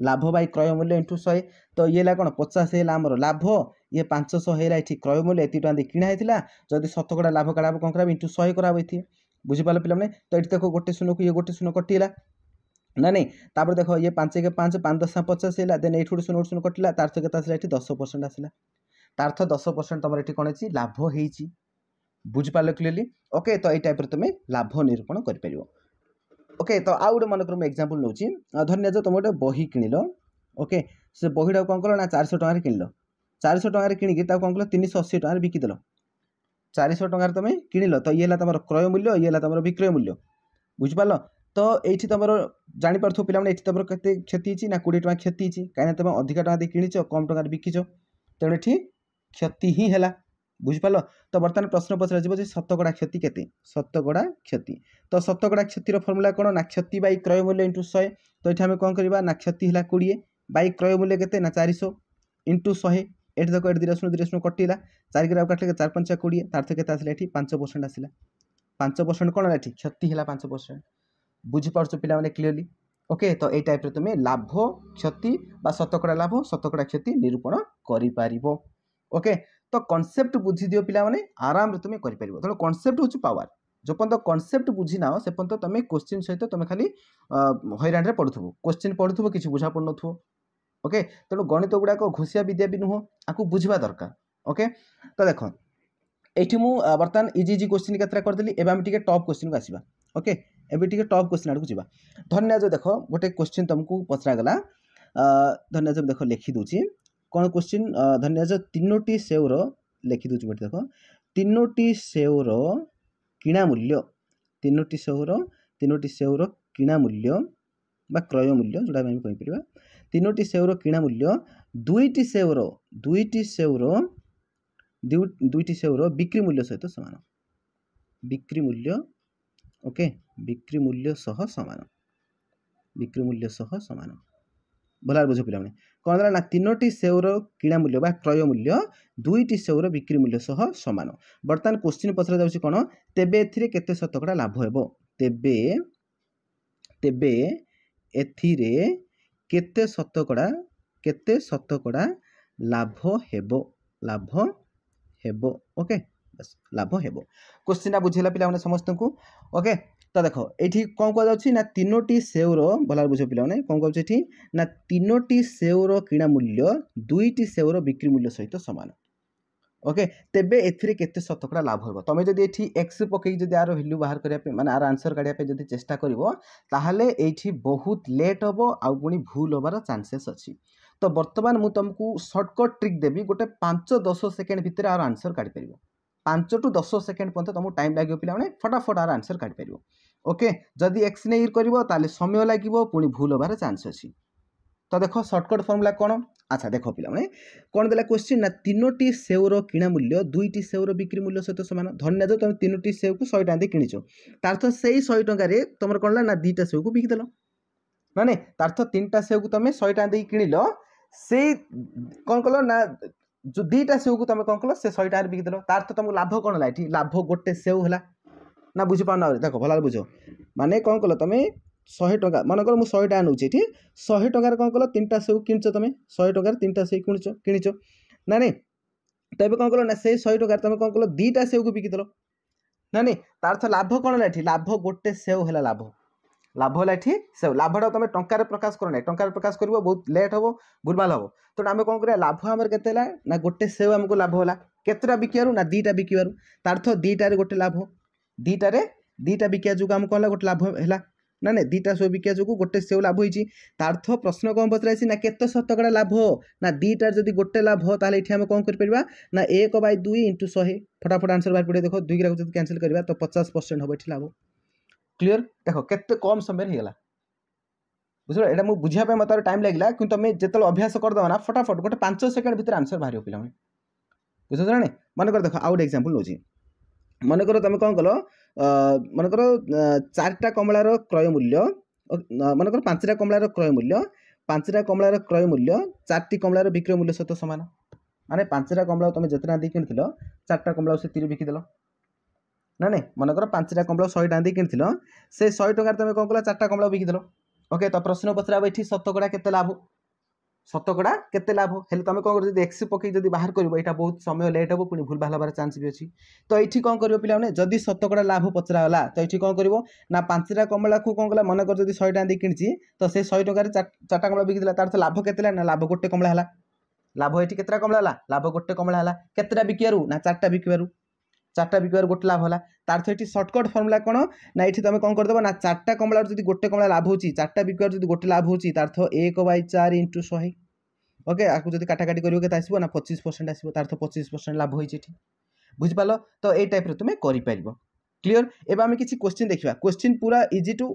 ଲାଭ ବାଇ କ୍ରୟ ମୂଲ୍ୟ ଇଣ୍ଟୁ ଶହେ ତ ଇଏ ହେଲା କ'ଣ ପଚାଶ ହେଲା ଆମର ଲାଭ ଇଏ ପାଞ୍ଚଶହ ହେଲା ଏଠି କ୍ରୟ ମୂଲ୍ୟ ଏତିକି ଟଙ୍କା ଦେଇ କିଣା ହେଇଥିଲା ଯଦି ଶତକଡ଼ା ଲାଭ କାଢ଼ା ହେବ କ'ଣ କରାହେବ ଇଣ୍ଟୁ ଶହେ କରାହେବ ଏଠି ବୁଝିପାରିଲେ ପିଲାମାନେ ତ ଏଠି ଦେଖ ଗୋଟେ ଶୂନକୁ ଇଏ ଗୋଟେ ଶୂନ କଟିଗଲା ନା ନାଇଁ ତାପରେ ଦେଖ ଇଏ ପାଞ୍ଚ ଏକ ପାଞ୍ଚ ପାଞ୍ଚ ଦଶ ପଚାଶ ହେଲା ଦେନ୍ ଏଇଠୁ ଗୋଟେ ଶୂନ ଶୂନ କଟିଲା ତାର ତ କେତେ ଆସିଲା ଏଠି ଦଶ ପରସେଣ୍ଟ ଆସିଲା ତାର ତ ଦଶ ପରସେଣ୍ଟ ତୁମର ଏଠି କ'ଣ ହେଇଛି ଲାଭ ହେଇଛି ବୁଝିପାରିଲ କ୍ଲିୟରଲି ଓକେ ତ ଏଇ ଟାଇପ୍ର ତୁମେ ଲାଭ ନିରୂପଣ କରିପାରିବ ଓକେ ତ ଆଉ ଗୋଟେ ମନେକର ମୁଁ ଏକ୍ଜାମ୍ପଲ୍ ନେଉଛି ଧରିନିଆଯାଉ ତୁମେ ଗୋଟେ ବହି କିଣିଲ ଓକେ ସେ ବହିଟାକୁ କ'ଣ କଲ ନା ଚାରିଶହ ଟଙ୍କାରେ କିଣିଲ ଚାରିଶହ ଟଙ୍କାରେ କିଣିକି ତାକୁ କ'ଣ କଲ ତିନିଶହ ଅଶୀ ଟଙ୍କାରେ ବିକିଦେଲ ଚାରିଶହ ଟଙ୍କାରେ ତୁମେ କିଣିଲ ତ ଇଏ ହେଲା ତୁମର କ୍ରୟ ମୂଲ୍ୟ ଇଏ ହେଲା ତୁମର ବିକ୍ରୟ ମୂଲ୍ୟ ବୁଝିପାରିଲ ତ ଏଇଠି ତୁମର ଜାଣିପାରୁଥିବ ପିଲାମାନେ ଏଇଠି ତୁମର କେତେ କ୍ଷତି ହେଇଛି ନା କୋଡ଼ିଏ ଟଙ୍କା କ୍ଷତି ହେଇଛି କାହିଁକିନା ତୁମେ ଅଧିକା ଟଙ୍କା ଦେଇ କିଣିଛ କମ୍ ଟଙ୍କାରେ ବିକିଛ ତେଣୁ ଏଠି କ୍ଷତି ହିଁ ହେଲା ବୁଝିପାରିଲ ତ ବର୍ତ୍ତମାନ ପ୍ରଶ୍ନ ପଚରାଯିବ ଯେ ଶତକଡ଼ା କ୍ଷତି କେତେ ଶତକଡ଼ା କ୍ଷତି ତ ଶତକଡ଼ା କ୍ଷତିର ଫର୍ମୁଲା କ'ଣ ନା କ୍ଷତି ବାଇ କ୍ରୟ ମୂଲ୍ୟ ଇଣ୍ଟୁ ଶହେ ତ ଏଠି ଆମେ କ'ଣ କରିବା ନା କ୍ଷତି ହେଲା କୋଡ଼ିଏ ବାଇ କ୍ରୟ ମୂଲ୍ୟ କେତେ ନା ଚାରିଶହ ଇଣ୍ଟୁ ଶହେ ଏଠି ଦେଖ ଏଠି ଦୁଇଟା ଶୂନ ଶୂନ କଟିଲା ଚାରିକି ଆଉ କାଟିଲେ ଚାରି ପାଞ୍ଚ କୋଡ଼ିଏ ତାର କେତେ ଆସିଲା ଏଠି ପାଞ୍ଚ ପରସେଣ୍ଟ ଆସିଲା ପାଞ୍ଚ ପରସେଣ୍ଟ କ'ଣ ହେଲା ଏଠି କ୍ଷତି ହେଲା ପାଞ୍ଚ ପରସେଣ୍ଟ ବୁଝିପାରୁଛ ପିଲାମାନେ କ୍ଲିଅରଲି ଓକେ ତ ଏଇ ଟାଇପ୍ରେ ତୁମେ ଲାଭ କ୍ଷତି ବା ଶତକଡ଼ା ଲାଭ ଶତକଡ଼ା କ୍ଷତି ନିରୂପଣ କରିପାରିବ ଓକେ ତ କନସେପ୍ଟ ବୁଝିଦିଅ ପିଲାମାନେ ଆରାମରେ ତୁମେ କରିପାରିବ ତେଣୁ କନସେପ୍ଟ ହେଉଛି ପାୱାର ଯେଉଁ ପର୍ଯ୍ୟନ୍ତ କନସେପ୍ଟ ବୁଝିନାଅ ସେ ପର୍ଯ୍ୟନ୍ତ ତୁମେ କୋଶ୍ଚିନ୍ ସହିତ ତୁମେ ଖାଲି ହଇରାଣରେ ପଢ଼ୁଥିବ କୋଶ୍ଚିନ୍ ପଢ଼ୁଥିବ କିଛି ବୁଝା ପଡ଼ୁନଥିବ ଓକେ ତେଣୁ ଗଣିତ ଗୁଡ଼ାକ ଘୋଷିଆ ବିଦ୍ୟା ବି ନୁହଁ ଆକୁ ବୁଝିବା ଦରକାର ଓକେ ତ ଦେଖ ଏଇଠି ମୁଁ ବର୍ତ୍ତମାନ ଇଜି ଇଜି କୋଶ୍ଚିନ୍ କେତେଟା କରିଦେଲି ଏବେ ଆମେ ଟିକେ ଟପ୍ କୋଶ୍ଚିନ୍କୁ ଆସିବା ଓକେ ଏବେ ଟିକେ ଟପ୍ କୋଶ୍ଚିନ୍ ଆଡ଼କୁ ଯିବା ଧନ୍ୟାଜୟ ଦେଖ ଗୋଟେ କୋଶ୍ଚିନ୍ ତୁମକୁ ପଚରାଗଲା ଧନ୍ୟାଜୟ ଦେଖ ଲେଖିଦେଉଛି କ'ଣ କୋଶ୍ଚିନ୍ ଧନ୍ୟାଜୟ ତିନୋଟି ସେଓର ଲେଖିଦେଉଛି ଗୋଟେ ଦେଖ ତିନୋଟି ସେଓର କିଣା ମୂଲ୍ୟ ତିନୋଟି ସେଓର ତିନୋଟି ସେଓର କିଣା ମୂଲ୍ୟ ବା କ୍ରୟ ମୂଲ୍ୟ ଯେଉଁଟା ଆମେ କହିପାରିବା ତିନୋଟି ସେଓର କିଣା ମୂଲ୍ୟ ଦୁଇଟି ସେଓର ଦୁଇଟି ସେଓର ଦୁଇଟି ସେଓର ବିକ୍ରି ମୂଲ୍ୟ ସହିତ ସମାନ ବିକ୍ରି ମୂଲ୍ୟ ଓକେ ବିକ୍ରି ମୂଲ୍ୟ ସହ ସମାନ ବିକ୍ରି ମୂଲ୍ୟ ସହ ସମାନ ଭଲରେ ବୁଝ ପିଲାମାନେ କ'ଣ ହେଲା ନା ତିନୋଟି ସେଓର କିଣା ମୂଲ୍ୟ ବା କ୍ରୟ ମୂଲ୍ୟ ଦୁଇଟି ସେଓର ବିକ୍ରି ମୂଲ୍ୟ ସହ ସମାନ ବର୍ତ୍ତମାନ କୋଶ୍ଚିନ୍ ପଚରା ଯାଉଛି କ'ଣ ତେବେ ଏଥିରେ କେତେ ଶତକଡ଼ା ଲାଭ ହେବ ତେବେ ତେବେ ଏଥିରେ କେତେ ଶତକଡ଼ା କେତେ ଶତକଡ଼ା ଲାଭ ହେବ ଲାଭ ହେବ ଓକେ ଲାଭ ହେବ କୋଶ୍ଚିନ୍ଟା ବୁଝିଲା ପିଲାମାନେ ସମସ୍ତଙ୍କୁ ଓକେ ତ ଦେଖ ଏଇଠି କ'ଣ କୁହାଯାଉଛି ନା ତିନୋଟି ସେଓର ଭଲରେ ବୁଝ ପିଲାମାନେ କ'ଣ କହୁଛି ଏଠି ନା ତିନୋଟି ସେଓର କିଣା ମୂଲ୍ୟ ଦୁଇଟି ସେଓର ବିକ୍ରି ମୂଲ୍ୟ ସହିତ ସମାନ ଓକେ ତେବେ ଏଥିରେ କେତେ ଶତକଡ଼ା ଲାଭ ହେବ ତୁମେ ଯଦି ଏଠି ଏକ୍ସ ପକେଇକି ଯଦି ଆର ଭ୍ୟାଲ୍ୟୁ ବାହାର କରିବା ପାଇଁ ମାନେ ଆର ଆନ୍ସର୍ କାଢ଼ିବା ପାଇଁ ଯଦି ଚେଷ୍ଟା କରିବ ତାହେଲେ ଏଇଠି ବହୁତ ଲେଟ୍ ହେବ ଆଉ ପୁଣି ଭୁଲ ହେବାର ଚାନ୍ସେସ୍ ଅଛି ତ ବର୍ତ୍ତମାନ ମୁଁ ତୁମକୁ ସର୍ଟକଟ୍ ଟ୍ରିକ୍ ଦେବି ଗୋଟେ ପାଞ୍ଚ ଦଶ ସେକେଣ୍ଡ ଭିତରେ ଆର ଆନ୍ସର୍ କାଢ଼ିପାରିବ ପାଞ୍ଚ ଟୁ ଦଶ ସେକେଣ୍ଡ ପର୍ଯ୍ୟନ୍ତ ତୁମକୁ ଟାଇମ୍ ଲାଗିବ ପିଲାମାନେ ଫଟାଫଟ ଆର ଆନ୍ସର୍ କାଢ଼ିପାରିବ ওকে ଯଦି ଏକ୍ସ ନେଇ କରିବ ତାହେଲେ ସମୟ ଲାଗିବ ପୁଣି ଭୁଲ ହେବାର ଚାନ୍ସ ଅଛି ତ ଦେଖ ସର୍ଟକଟ୍ ଫର୍ମୁଲା କ'ଣ ଆଚ୍ଛା ଦେଖ ପିଲାମାନେ କ'ଣ ଦେଲା କ୍ୱେଶ୍ଚିନ୍ ନା ତିନୋଟି ସେଓର କିଣା ମୂଲ୍ୟ ଦୁଇଟି ସେଓର ବିକ୍ରି ମୂଲ୍ୟ ସହିତ ସମାନ ଧନ୍ୟ ଯେ ତୁମେ ତିନୋଟି ସେଓକୁ ଶହେ ଟଙ୍କା ଦେଇ କିଣିଛ ତାର ତ ସେଇ ଶହେ ଟଙ୍କାରେ ତୁମର କ'ଣ ହେଲା ନା ଦୁଇଟା ସେଓକୁ ବିକିଦେଲ ନା ନାଇଁ ତାର ତ ତିନିଟା ସେଓକୁ ତୁମେ ଶହେ ଟଙ୍କା ଦେଇ କିଣିଲ ସେଇ କ'ଣ କଲ ନା ଯେଉଁ ଦୁଇଟା ସେଓକୁ ତୁମେ କ'ଣ କଲ ସେ ଶହେ ଟଙ୍କାରେ ବିକିଦେଲ ତାର ତ ତୁମକୁ ଲାଭ କ'ଣ ହେଲା ଏଠି ଲାଭ ଗୋଟେ ସେଓ ହେଲା ନା ବୁଝିପାରୁନ ଦେଖ ଭଲରେ ବୁଝ ମାନେ କ'ଣ କଲ ତୁମେ ଶହେ ଟଙ୍କା ମନେକର ମୁଁ ଶହେ ଟଙ୍କା ନେଉଛି ଏଠି ଶହେ ଟଙ୍କାରେ କ'ଣ କଲ ତିନିଟା ସେଉ କିଣିଛ ତୁମେ ଶହେ ଟଙ୍କାରେ ତିନିଟା ସେଉ କିଣିଛ କିଣିଛ ନା ନାଇଁ ତେବେ କ'ଣ କଲ ନା ସେଇ ଶହେ ଟଙ୍କାରେ ତୁମେ କ'ଣ କଲ ଦୁଇଟା ସେଉକୁ ବିକିଦେଲ ନା ନାଇଁ ତା'ର ତ ଲାଭ କ'ଣ ହେଲା ଏଠି ଲାଭ ଗୋଟେ ସେଉ ହେଲା ଲାଭ ଲାଭ ହେଲା ଏଠି ସେଉ ଲାଭଟା ତୁମେ ଟଙ୍କାରେ ପ୍ରକାଶ କର ନାହିଁ ଟଙ୍କାରେ ପ୍ରକାଶ କରିବ ବହୁତ ଲେଟ୍ ହେବ ଗୁଲମାଲ ହେବ ତେଣୁ ଆମେ କ'ଣ କରିବା ଲାଭ ଆମର କେତେ ହେଲା ନା ଗୋଟେ ସେଉ ଆମକୁ ଲାଭ ହେଲା କେତେଟା ବିକିବାରୁ ନା ଦୁଇଟା ବିକିବାରୁ ତା'ର ତ ଦୁଇଟାରେ ଗୋଟେ ଲାଭ ଦୁଇଟାରେ ଦୁଇଟା ବିକିଆ ଯୋଗୁଁ ଆମକୁ କ'ଣ ହେଲା ଗୋଟେ ଲାଭ ହେଲା ନା ନାଇଁ ଦୁଇଟା ସବୁ ବିକିଆ ଯୋଗୁଁ ଗୋଟେ ସେଉ ଲାଭ ହେଇଛି ତାର୍ଥ ପ୍ରଶ୍ନ କ'ଣ ପଚରାଇଛି ନା କେତେ ଶତକଡ଼ା ଲାଭ ନା ଦୁଇଟାରେ ଯଦି ଗୋଟେ ଲାଭ ତାହେଲେ ଏଠି ଆମେ କ'ଣ କରିପାରିବା ନା ଏକ ବାଇ ଦୁଇ ଇଣ୍ଟୁ ଶହେ ଫଟାଫଟ ଆନ୍ସର୍ ବାହାର ପଡ଼ିବ ଦେଖ ଦୁଇଟାକୁ ଯଦି କ୍ୟାନସଲ୍ କରିବା ତ ପଚାଶ ପରସେଣ୍ଟ ହେବ ଏଠି ଲାଭ କ୍ଲିଅର ଦେଖ କେତେ କମ୍ ସମୟରେ ହେଇଗଲା ବୁଝିଲ ଏଇଟା ମୁଁ ବୁଝିବା ପାଇଁ ମୋତେ ଟାଇମ୍ ଲାଗିଲା କିନ୍ତୁ ତୁମେ ଯେତେବେଳେ ଅଭ୍ୟାସ କରିଦେବ ନା ଫଟାଫଟ ଗୋଟେ ପାଞ୍ଚ ସେକେଣ୍ଡ ଭିତରେ ଆନ୍ସର୍ ବାହାରିବ ପିଲାମାନେ ବୁଝୁଛ ନା ନାଇଁ ମନେକର ଦେଖ ଆଉ ଗୋଟେ ଏକ୍ଜାମ୍ପଲ୍ ନେଉଛି ମନେକର ତୁମେ କ'ଣ କଲ ମନେକର ଚାରିଟା କମଳାର କ୍ରୟ ମୂଲ୍ୟ ମନେକର ପାଞ୍ଚଟା କମଳାର କ୍ରୟ ମୂଲ୍ୟ ପାଞ୍ଚଟା କମଳାର କ୍ରୟ ମୂଲ୍ୟ ଚାରିଟି କମଳାର ବିକ୍ରୟ ମୂଲ୍ୟ ସହିତ ସମାନ ମାନେ ପାଞ୍ଚଟା କମଳ ତୁମେ ଯେତେ ଟଙ୍କା ଦେଇ କିଣିଥିଲ ଚାରିଟା କମଳ ସେତିରେ ବିକିଦେଲ ନା ନାଇଁ ମନେକର ପାଞ୍ଚଟା କମଳ ଶହେ ଟଙ୍କା ଦେଇ କିଣିଥିଲ ସେ ଶହେ ଟଙ୍କାରେ ତୁମେ କ'ଣ କଲ ଚାରିଟା କମଳ ବିକିଦେଲ ଓକେ ତ ପ୍ରଶ୍ନ ପଚରା ଏଠି ଶତକଡ଼ା କେତେ ଲାଭ শতকড়া কেতে লাভ হলে তুমি কম যদি এক্স পকাই যদি বাহার করব এটা বহুত সময় লেট হব পুনি ভুলভাল হবার চান্স বি অছি তো এইটি কম করব পিলামানে যদি শতকড়া লাভ পচরা হলা তো এইটি কম করব না পাঁচটা কমলা কমলাকে কম কলা মনে কর যদি শহে টাকা দিয়ে কিনিছি তো সে শহে টাকার চারটা কমলা বিকিদেলা তার তো লাভ কেতে না লাভ গোটে কমলা হলা লাভ এটি কেতটা কমলা হলা লাভ গোটে কমলা হলা কেতটা বিকিবারু না চারটা বিকিবারু চারটা বিকিবার গোটে লাভ হলা তার সহ এটি সর্টকট ফর্মুলা কোণ না এটি তুমি কম করেদেব না চারটা কমলার যদি গোটে কমলা লাভ হচ্ছে চারটা বিকিবার যদি গোটে লাভ হচ্ছে তার সহ এক বাই চার ইন্টু শহে ওকে আকু যদি কাটাকাটি করব কেতে আসব না পঁচিশ পরসেন্ট আসব তার সহ পঁচিশ পরসেন্ট লাভ হয়েছে এটি বুঝিপাল তো এই টাইপর তুমি করে ক্লিয়ার এবার আমি কিছু কোশ্চিন দেখা কোশ্চিন পুরা ইজি টু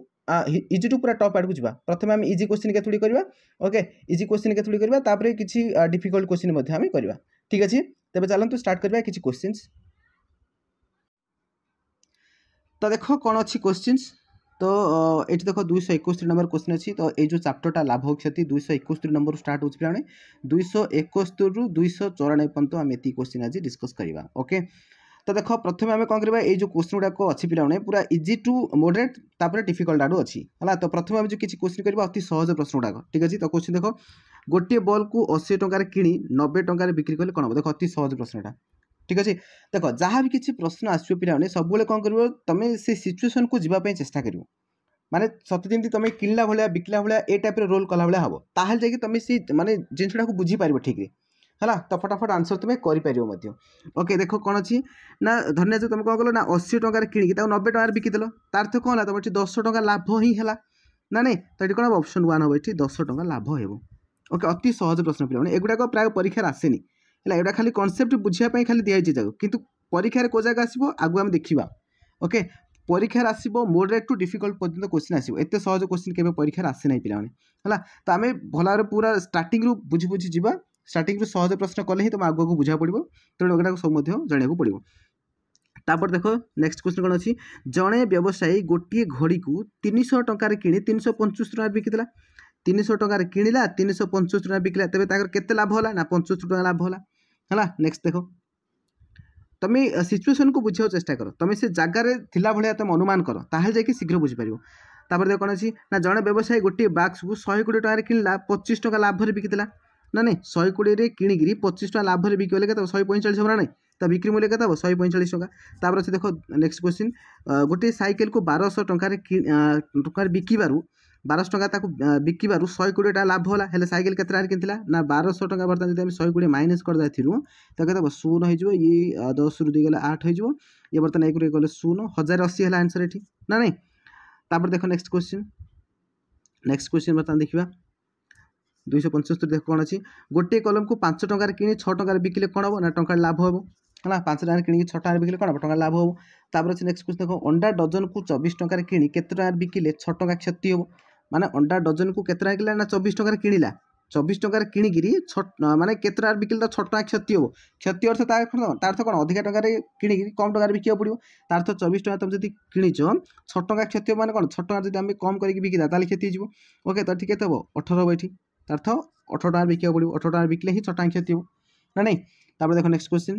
ইজি টু পুরা টপ আড়ক যা প্রথমে আমি ইজি কোশ্চিন কেতুড়ি করা ওকে ইজি কোশ্চিন কেতুড়ি করা তাপরে কিছু ডিফিকল্ট কোশ্চিন মধ্যে আমি করা ঠিক আছে তবে চলতু স্টার্ট করা কিছু কোশ্চিন্স ତ ଦେଖ କ'ଣ ଅଛି କୋଶ୍ଚିନ୍ସ ତ ଏଠି ଦେଖ ଦୁଇଶହ ଏକସ୍ତରୀ ନମ୍ବର କୋଶ୍ଚିନ୍ ଅଛି ତ ଏଇ ଯେଉଁ ଚାପ୍ଟରଟା ଲାଭ କ୍ଷତି ଦୁଇଶହ ଏକସ୍ତରୀ ନମ୍ବରରୁ ଷ୍ଟାର୍ଟ ହେଉଛି ପିଲାମାନେ ଦୁଇଶହ ଏକସ୍ତରୀରୁ ଦୁଇଶହ ଚଉରାନବେ ପର୍ଯ୍ୟନ୍ତ ଆମେ ଏତିକି କୋଶ୍ଚିନ୍ ଆଜି ଡିସ୍କସ୍ କରିବା ଓକେ ତ ଦେଖ ପ୍ରଥମେ ଆମେ କ'ଣ କରିବା ଏଇ ଯେଉଁ କୋଶ୍ଚିନ୍ ଗୁଡ଼ାକ ଅଛି ପିଲାମାନେ ପୁରା ଇଜି ଟୁ ମଡ଼ରେଟ୍ ତାପରେ ଡିଫିକଲ୍ଟ ଆଡ଼ୁ ଅଛି ହେଲା ତ ପ୍ରଥମେ ଆମେ ଯେଉଁ କିଛି କୋଶ୍ଚିନ୍ କରିବା ଅତି ସହଜ ପ୍ରଶ୍ନ ଗୁଡ଼ାକ ଠିକ୍ ଅଛି ତ କୋଶ୍ଚିନ୍ ଦେଖ ଗୋଟିଏ ବଲ୍କୁ ଅଶୀ ଟଙ୍କାରେ କିଣି ନବେ ଟଙ୍କାରେ ବିକ୍ରି କଲେ କ'ଣ ହେବ ଦେଖ ଅତି ସହଜ ପ୍ରଶ୍ନଟା ঠিক ଅଛି ଦେଖ ଯାହା ବି କିଛି ପ୍ରଶ୍ନ ଆସିବ ପିଲାମାନେ ସବୁବେଳେ କ'ଣ କରିବ ତମେ ସେ ସିଚୁଏସନ୍କୁ ଯିବା ପାଇଁ ଚେଷ୍ଟା କରିବ ମାନେ ସତେ ଯେମିତି ତମେ କିଣିଲା ଭଳିଆ ବିକିଲା ଭଳିଆ ଏ ଟାଇପ୍ର ରୋଲ୍ କଲା ଭଳିଆ ହେବ ତାହେଲେ ଯାଇକି ତମେ ସେ ମାନେ ଜିନିଷଟାକୁ ବୁଝିପାରିବ ଠିକ୍ରେ ହେଲା ତ ଫଟାଫଟ ଆନ୍ସର୍ ତୁମେ କରିପାରିବ ମଧ୍ୟ ଓକେ ଦେଖ କ'ଣ ଅଛି ନା ଧରିନିଆ ତୁମେ କ'ଣ କଲ ନା ଅଶୀ ଟଙ୍କାରେ କିଣିକି ତାକୁ ନବେ ଟଙ୍କାରେ ବିକିଦେଲ ତାର ତ କ'ଣ ହେଲା ତୁମର ଏଠି ଦଶ ଟଙ୍କା ଲାଭ ହିଁ ହେଲା ନା ନାଇଁ ତ ଏଠି କ'ଣ ହେବ ଅପସନ୍ ୱାନ୍ ହେବ ଏଠି ଦଶ ଟଙ୍କା ଲାଭ ହେବ ଓକେ ଅତି ସହଜ ପ୍ରଶ୍ନ ପିଲାମାନେ ଏଗୁଡ଼ାକ ପ୍ରାୟ ପରୀକ୍ଷାରେ ଆସେନି ଏଇଟା ଖାଲି କନସେପ୍ଟ ବୁଝିବା ପାଇଁ ଖାଲି ଦିଆହେଇଛି ଯାକୁ କିନ୍ତୁ ପରୀକ୍ଷାରେ କେଉଁ ଜାଗା ଆସିବ ଆଗକୁ ଆମେ ଦେଖିବା ଓକେ পরীক্ষার আসব মোডরেট টু ডিফিকল্ট পর্যন্ত কোশ্চিন আসব এত সহজ কোশ্চিন কেবে পরীক্ষার আসে না পিলা হল তো আমি ভালভাবে পুরা স্টার্টিং রু বুঝি বুঝি যা স্টার্টিং রু সহজ প্রশ্ন কলে হি তোমার আগুক বুঝা পড়ব তেমন এগুলা সব জনাইব পড়ব তাপর দেখ নেক্সট কোশ্চিন কোণ অনেক জনে ব্যবসায়ী গোটিয়ে ঘড়ি কু তিনশো টাকার কিনি তিনশো পঞ্চাশ টাকা বিকিলা তিনশো টাকার কিণিলা তিনশো পঞ্চাশ টাকা বিকিলা তবে তাঁর কেতে লাভ হল না পঞ্চাশ টাকা লাভ হলা ହେଲା ନେକ୍ସଟ ଦେଖ তুমি সিচুয়েসনকু বুঝার চেষ্টা কর তুমি সে জায়গার লা ভাগ তুমি অনুমান কর তাহলে যাই শীঘ্র বুঝিপার তাপরে দেখ কোণ অনেক না জন ব্যবসায়ী গোটি বাক্সকু শহে কোটি টাকার কিনলা পঁচিশ টাকা লাভরে বিকিলা না না শহে কোটিরে কিণিকি পঁচিশ টাকা লাভরে বিকিলে কেতে শহে পঁয়চাশ হব না না তা বিক্রি মূল্য কেতে হব শহে পঁয়চাশ টাকা তাপরে সে দেখ নেক্সট কোশ্চিন গোটি সাইকেলকু বারশ টাকার টাকার বিকিবার ବାରଶହ ଟଙ୍କା ତାକୁ ବିକିବାରୁ ଶହେ କୋଡ଼ିଏ ଟଙ୍କା ଲାଭ ହେଲା ହେଲେ ସାଇକେଲ କେତେ ଟଙ୍କାରେ କିଣିଥିଲା ନା ବାରଶହ ଟଙ୍କା ବର୍ତ୍ତମାନ ଯଦି ଆମେ ଶହେ କୋଡ଼ିଏ ମାଇନସ୍ କରିଦେଇଥିଲୁ ତ କେତେ ହେବ ଶୂନ ହେଇଯିବ ଇ ଦଶରୁ ଦୁଇ ଗଲେ ଆଠ ହେଇଯିବ ଇଏ ବର୍ତ୍ତମାନ ଏକରୁ ଏକ ଗଲେ ଶୂନ ହଜାର ଅଶୀ ହେଲା ଆନ୍ସର୍ ଏଠି ନା ନାହିଁ ତାପରେ ଦେଖ ନେକ୍ସଟ କ୍ୱେଶ୍ଚିନ୍ ନେକ୍ସଟ କ୍ୱେଶ୍ଚିନ୍ ବର୍ତ୍ତମାନ ଦେଖିବା ଦୁଇଶହ ପଞ୍ଚସ୍ତରୀ ଦେଖ କ'ଣ ଅଛି ଗୋଟିଏ କଲମକୁ ପାଞ୍ଚ ଟଙ୍କାରେ କିଣି ଛଅ ଟଙ୍କାରେ ବିକିଲେ କ'ଣ ହେବ ନା ଟଙ୍କାରେ ଲାଭ ହେବ ହେଲା ପାଞ୍ଚ ଟଙ୍କାରେ କିଣିକି ଛଅ ଟଙ୍କାରେ ବିକିଲେ କ'ଣ ହେବ ଟଙ୍କା ଲାଭ ହେବ ତାପରେ ଅଛି ନେକ୍ସଟ କ୍ୱେଶ୍ଚନ୍ ଦେଖ ଅଣ୍ଡା ଡଜନକୁ ଚବିଶ ଟଙ୍କାରେ କିଣି କେତେ ଟଙ୍କାରେ ବିକିଲେ ଛଅ ଟଙ୍କା କ୍ଷତି ହେବ মানে অন্ডা ডজন কু କେତେ ଟଙ୍କା না চব্বিশ টাকার কিনলা চব্বিশ টাকার টঙ্কার কিণিকি মানে কেতে টাকার বিকিলে তার ছ টাকা ক্ষতি হব ক্ষতি অর্থ তার তার অর্থ কোণ অধিকা টাকার কিণিকি কম টাকার বিকিয়া পড়ব তার অর্থ চব্বিশ টাকা তুমি যদি কিণিছ ছ টাকা ক্ষতি হব মানে কোণ ছ টাকা যদি আমি কম করি বিকিদা তাহলে ক্ষতি হয়ে ওকে তো ঠিক কেতে হব অঠর হব এটি তার অর্থ অঠর টাকার বিকিয়া পড়ব অঠর টাকার বিকিলে হি ছ টাকা ক্ষতি হব না নাই তারপরে দেখো নেক্সট কোশ্চিন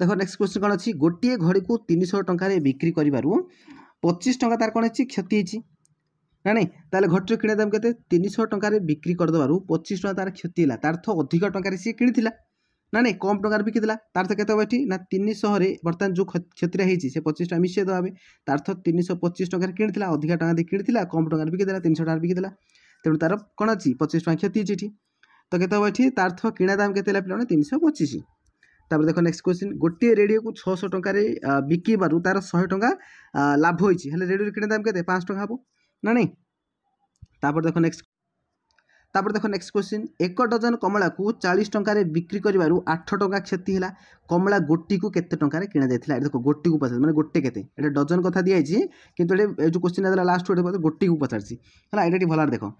দেখো নেক্সট কোশ্চিন কোণ অছি গোটিয়ে ঘড়ি তিনশো টাকার বিক্রি করবু পঁচিশ টঙ্কা তার କ'ଣ ହେଇଛି କ୍ଷତି ହେଇଛି ନା ନାଇଁ ତାହେଲେ ଘଟିର କିଣିବା ଦାମ କେତେ ତିନିଶହ ଟଙ୍କାରେ ବିକ୍ରି କରିଦେବାରୁ ପଚିଶ ଟଙ୍କା ତାର କ୍ଷତି ହେଲା ତାର ତ ଅଧିକ ଟଙ୍କାରେ ସିଏ କିଣିଥିଲା ନା ନାଇଁ କମ୍ ଟଙ୍କାରେ ବିକିଥିଲା ତାର ତ କେତେ ହେବ ଏଠି ନା ତିନିଶହରେ ବର୍ତ୍ତମାନ ଯେଉଁ କ୍ଷତିଟା ହେଇଛି ସେ ପଚିଶ ଟଙ୍କା ମିଶାଇ ଦେବା ଆମେ ତାର ତ ତିନିଶହ ପଚିଶ ଟଙ୍କାରେ କିଣିଥିଲା ଅଧିକା ଟଙ୍କା ଦେଇ କିଣିଥିଲା କମ୍ ଟଙ୍କାରେ ବିକିଦେଲା ତିନିଶହ ଟଙ୍କାରେ ବିକିଦେଲା ତେଣୁ ତାର କ'ଣ ଅଛି ପଚିଶ ଟଙ୍କା କ୍ଷତି ଅଛି ଏଠି ତ କେତେ ହେବ ଏଠି ତାର ତ କିଣା ଦାମ କେତେ ହେଲା ପିଲାମାନେ ତିନିଶହ ପଚିଶ ତାପରେ ଦେଖ ନେକ୍ସଟ କ୍ୱେଶ୍ଚିନ୍ ଗୋଟିଏ ରେଡ଼ିଓକୁ ଛଅଶହ ଟଙ୍କାରେ ବିକିବାରୁ ତା'ର ଶହେ ଟଙ୍କା ଲାଭ ହୋଇଛି ହେଲେ ରେଡ଼ିଓର କିଣା ଦାମ କେତେ ପାଞ୍ଚଶହ ଟଙ୍କା ହେବ ନା ନାହିଁ ତାପରେ ଦେଖ ନେକ୍ସଟ ତାପରେ ଦେଖ ନେକ୍ସଟ କ୍ୱେଶ୍ଚିନ୍ ଏକ ଡଜନ କମଳାକୁ ଚାଳିଶ ଟଙ୍କାରେ ବିକ୍ରି କରିବାରୁ ଆଠ ଟଙ୍କା କ୍ଷତି ହେଲା କମଳା ଗୋଟିକୁ କେତେ ଟଙ୍କାରେ କିଣାଯାଇଥିଲା ଏଠି ଦେଖ ଗୋଟିକୁ ପଚାରିଛି ମାନେ ଗୋଟେ କେତେ ଏଇଟା ଡଜନ କଥା ଦିଆଯାଇଛି କିନ୍ତୁ ଏଠି ଯେଉଁ କ୍ୱେଶ୍ଚିନ୍ ଆସିଲା ଲାଷ୍ଟ ଗୋଟେ ଗୋଟିକୁ ପଚାରିଛି ହେଲା ଏଇଟା ଟିକେ ଭଲରେ ଦେଖ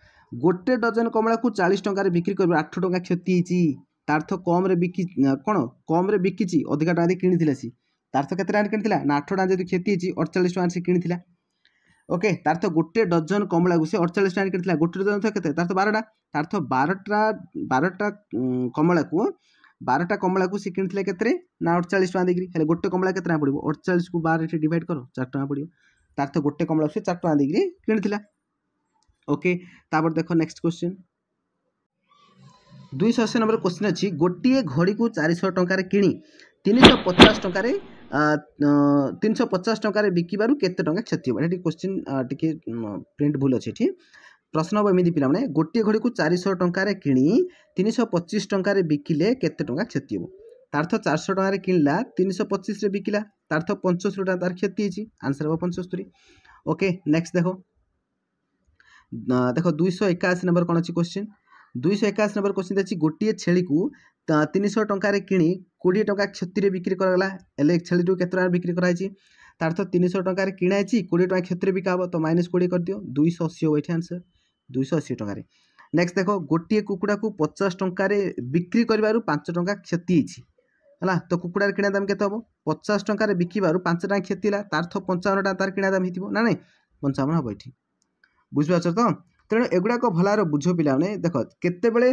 ଗୋଟେ ଡଜନ କମଳାକୁ ଚାଳିଶ ଟଙ୍କାରେ ବିକ୍ରି କରିବାରୁ ଆଠ ଟଙ୍କା କ୍ଷତି ହେଇଛି তার্থ কমরে বিকি কোণ কমরে বিকিছি অধিকা টাকা দিয়ে কিনিলে সি তার্থ কেতে টাকা কিনিলা না আঠ টাকা যদি ক্ষতি হয়েছি অড়চাশ টাকা সে কিনিলা ওকে তার্থ গোটে ডজন কমলাকে সে অড়চাশ টাকা কিনিলা গোটে ডজন কেতে তার্থ বারোটা তার্থ বারোটা বারোটা কমলাকে বারোটা কমলাকে সে কিনিলে কেতে না অড়চাশ টাকা দিয়ে হলে গোটে কমলা কেতে টাকা পড়ব অড়চাশকু বারোটি ডিভাইড কর চার টাকা পড়ব তার্থ গোটে কমলাকে সে চার টাকা দিয়ে কিনিলা ওকে তারপর দেখো নেক্সট কোশ্চেন ଦୁଇଶହ ଅଶୀ ନମ୍ବର କୋଶ୍ଚିନ୍ ଅଛି ଗୋଟିଏ ଘଡ଼ିକୁ ଚାରିଶହ ଟଙ୍କାରେ କିଣି ତିନିଶହ ପଚାଶ ଟଙ୍କାରେ ତିନିଶହ ପଚାଶ ଟଙ୍କାରେ ବିକିବାରୁ କେତେ ଟଙ୍କା କ୍ଷତି ହେବ ଏଠି କୋଶ୍ଚିନ୍ ଟିକେ ପ୍ରିଣ୍ଟ ଭୁଲ ଅଛି ଏଠି ପ୍ରଶ୍ନ ହେବ ଏମିତି ପିଲାମାନେ ଗୋଟିଏ ଘଡ଼ିକୁ ଚାରିଶହ ଟଙ୍କାରେ କିଣି ତିନିଶହ ପଚିଶ ଟଙ୍କାରେ ବିକିଲେ କେତେ ଟଙ୍କା କ୍ଷତି ହେବ ତାର୍ଥ ଚାରିଶହ ଟଙ୍କାରେ କିଣିଲା ତିନିଶହ ପଚିଶରେ ବିକିଲା ତାର୍ଥ ପଞ୍ଚସ୍ତରୀ ଟଙ୍କା ତାର କ୍ଷତି ହେଇଛି ଆନ୍ସର ହେବ ପଞ୍ଚସ୍ତରୀ ଓକେ ନେକ୍ସଟ ଦେଖ ଦେଖ ଦୁଇଶହ ଏକାଅଶୀ ନମ୍ବର କ'ଣ ଅଛି କୋଶ୍ଚିନ୍ ଦୁଇଶହ ଏକାଅଶୀ ନମ୍ବର କୋଶ୍ଚିନ୍ ଅଛି ଗୋଟିଏ ଛେଳିକୁ ତିନିଶହ ଟଙ୍କାରେ କିଣି କୋଡ଼ିଏ ଟଙ୍କା କ୍ଷତିରେ ବିକ୍ରି କରାଗଲା ହେଲେ ଛେଳିଟିକୁ କେତେ ଟଙ୍କାରେ ବିକ୍ରି କରାହେଇଛି তার তো তিনশো টাকার কিনা আছে কোড়িয়ে টাকা ক্ষেত্রে বিকা হব তো মাইনস কোড়িয়ে করিদিও দুইশ অশী হব এটি আনসর দুইশ অশী টাকার নেক্সট দেখ গোটিয়ে কুকুড়া কু পচাশ টাকার বিক্রি করবার পাঁচ টাকা ক্ষতি হয়েছি হল তো কুকুড়ার কিনা দাম কেতে হব পচাশ টাকার বিকিবার পাঁচ টাকা ক্ষতি হল তার তো পঞ্চাবন টাকা তার কিনা দাম হইব না নাই পঞ্চাবন হব এটি বুঝিপারছ তো ତେଣୁ ଏଗୁଡ଼ାକ ଭଲରେ ବୁଝ ପିଲାମାନେ ଦେଖ କେତେବେଳେ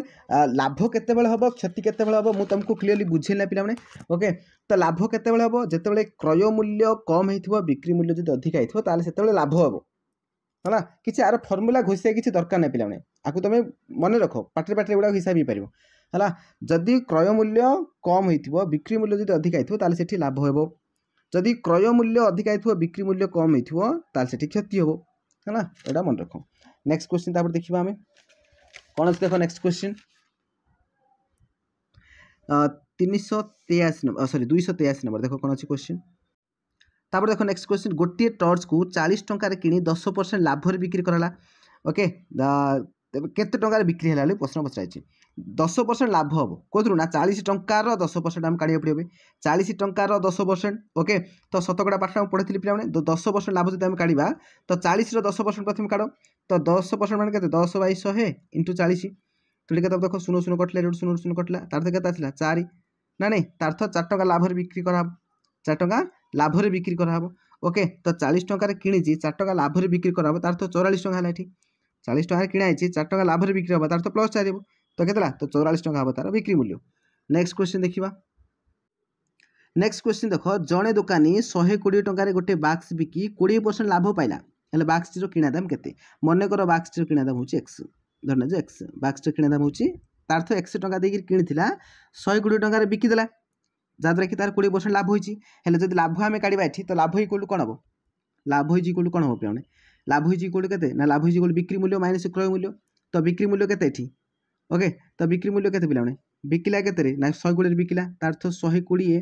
ଲାଭ କେତେବେଳେ ହେବ କ୍ଷତି କେତେବେଳେ ହେବ ମୁଁ ତୁମକୁ କ୍ଲିଅରଲି ବୁଝେଇଲା ପିଲାମାନେ ଓକେ ତ ଲାଭ କେତେବେଳେ ହେବ ଯେତେବେଳେ କ୍ରୟ ମୂଲ୍ୟ କମ୍ ହେଇଥିବ ବିକ୍ରି ମୂଲ୍ୟ ଯଦି ଅଧିକା ହେଇଥିବ ତାହେଲେ ସେତେବେଳେ ଲାଭ ହେବ ହେଲା କିଛି ଆର ଫର୍ମୁଲା ଘୋଷିବା କିଛି ଦରକାର ନାହିଁ ପିଲାମାନେ ଆକୁ ତୁମେ ମନେ ରଖ ପାଟିରେ ପାଟିରେ ଏଗୁଡ଼ାକ ହିସାବ ହେଇପାରିବ ହେଲା ଯଦି କ୍ରୟ ମୂଲ୍ୟ କମ୍ ହେଇଥିବ ବିକ୍ରି ମୂଲ୍ୟ ଯଦି ଅଧିକା ହେଇଥିବ ତାହେଲେ ସେଠି ଲାଭ ହେବ ଯଦି କ୍ରୟ ମୂଲ୍ୟ ଅଧିକା ହେଇଥିବ ବିକ୍ରି ମୂଲ୍ୟ କମ୍ ହେଇଥିବ ତାହେଲେ ସେଠି କ୍ଷତି ହେବ ହେଲା ଏଇଟା ମନେ ରଖ ନେକ୍ସଟ କ୍ୱେଶ୍ଚିନ୍ ତାପରେ ଦେଖିବା ଆମେ କ'ଣ ଅଛି ଦେଖ ନେକ୍ସଟ କ୍ୱେଶ୍ଚିନ୍ ତିନିଶହ ତେୟାଅଶୀ ନମ୍ବର ସରି ଦୁଇଶହ ତେୟାଅଶୀ ନମ୍ବର ଦେଖ କ'ଣ ଅଛି କ୍ୱେଶ୍ଚିନ୍ ତାପରେ ଦେଖ ନେକ୍ସଟ କ୍ୱେଶ୍ଚିନ୍ ଗୋଟିଏ ଟର୍ଚ୍ଚକୁ ଚାଳିଶ ଟଙ୍କାରେ କିଣି ଦଶ ପରସେଣ୍ଟ ଲାଭରେ ବିକ୍ରି କରାଲା ଓକେ ତେବେ କେତେ ଟଙ୍କାରେ ବିକ୍ରି ହେଲା ବୋଲି ପ୍ରଶ୍ନ ପଚରାଯାଇଛି দশ পরসেন্ট লাভ হব কোথাও না চাশ টঙ্কার দশ পরসেন্ট আমি কাড়া পড়বে চাশ টঙ্কার দশ পরসেন্ট ওকে তো শতকড়া পাঠটা আমি পড়াইলি পিলামানে তো দশ পরসেন্ট লাভ যদি আমি কাড়া তো চাশর দশ পরসেন্ট প্রথমে কাড় তো দশ পরসেন্ট মানে কত দশ বাই শহে ইন্টু চাশ তুই কত দেখো শূন্য শূন্য কটলা এটু শূন্য শূন্য কটলা তার থেকে কত আসলা চারি না নাই তার তো চার টাকা লাভরে বিক্রি করা হব চার টাকা লাভরে বিক্রি করা হব ওকে তো চাশ টাকার কিনেছি চার টাকা লাভরে বিক্রি করা হব তার তো চৌরাশ টাকা হল এটি চাশ টাকার কিনা হয়েছি চার টাকা লাভরে বিক্রি হব তার তো প্লস চারি হব ତ କେତେ ହେଲା ତ ଚଉରାଳିଶ ଟଙ୍କା ହେବ ତା'ର ବିକ୍ରି ମୂଲ୍ୟ ନେକ୍ସଟ କ୍ୱେଶ୍ଚିନ୍ ଦେଖିବା ନେକ୍ସଟ କ୍ୱେଶ୍ଚିନ୍ ଦେଖ ଜଣେ ଦୋକାନୀ ଶହେ କୋଡ଼ିଏ ଟଙ୍କାରେ ଗୋଟେ ବାକ୍ସ ବିକି କୋଡ଼ିଏ ପରସେଣ୍ଟ ଲାଭ ପାଇଲା ହେଲେ ବାକ୍ସଟିର କିଣା ଦାମ କେତେ ମନେକର ବାକ୍ସଟିର କିଣା ଦାମ ହେଉଛି ଏକ୍ସ ଧରିନିଅ ଏକ୍ସ ବାକ୍ସଟିର କିଣା ଦାମ ହେଉଛି ତାର ତ ଏକଶହ ଟଙ୍କା ଦେଇକି କିଣିଥିଲା ଶହେ କୋଡ଼ିଏ ଟଙ୍କାରେ ବିକିଦେଲା ଯାହାଦ୍ୱାରା କି ତାର କୋଡ଼ିଏ ପରସେଣ୍ଟ ଲାଭ ହୋଇଛି ହେଲେ ଯଦି ଲାଭ ଆମେ କାଢ଼ିବା ଏଠି ତ ଲାଭ ଇକ୍ୱାଲ୍ କ'ଣ ହେବ ଲାଭ ହୋଇଛି ଇକ୍ୱାଲ୍ କ'ଣ ହେବ ପିଲାମାନେ ଲାଭ ହୋଇଛି ଇକ୍ୱାଲ୍ କେତେ ନା ଲାଭ ହୋଇଛି ଇକ୍ୱାଲ୍ ବିକ୍ରି ମୂଲ୍ୟ ମାଇନସ୍ କ୍ରୟ ମୂଲ୍ୟ ତ ବିକ୍ରି ମୂଲ୍ୟ କେତେ ଏଠି ଓକେ ତ ବିକ୍ରି ମୂଲ୍ୟ କେତେ ପିଲାମାନେ ବିକିଲା କେତେରେ ନା ଶହେ କୋଡ଼ିଏରେ ବିକିଲା ତା ଅର୍ଥ ଶହେ କୋଡ଼ିଏ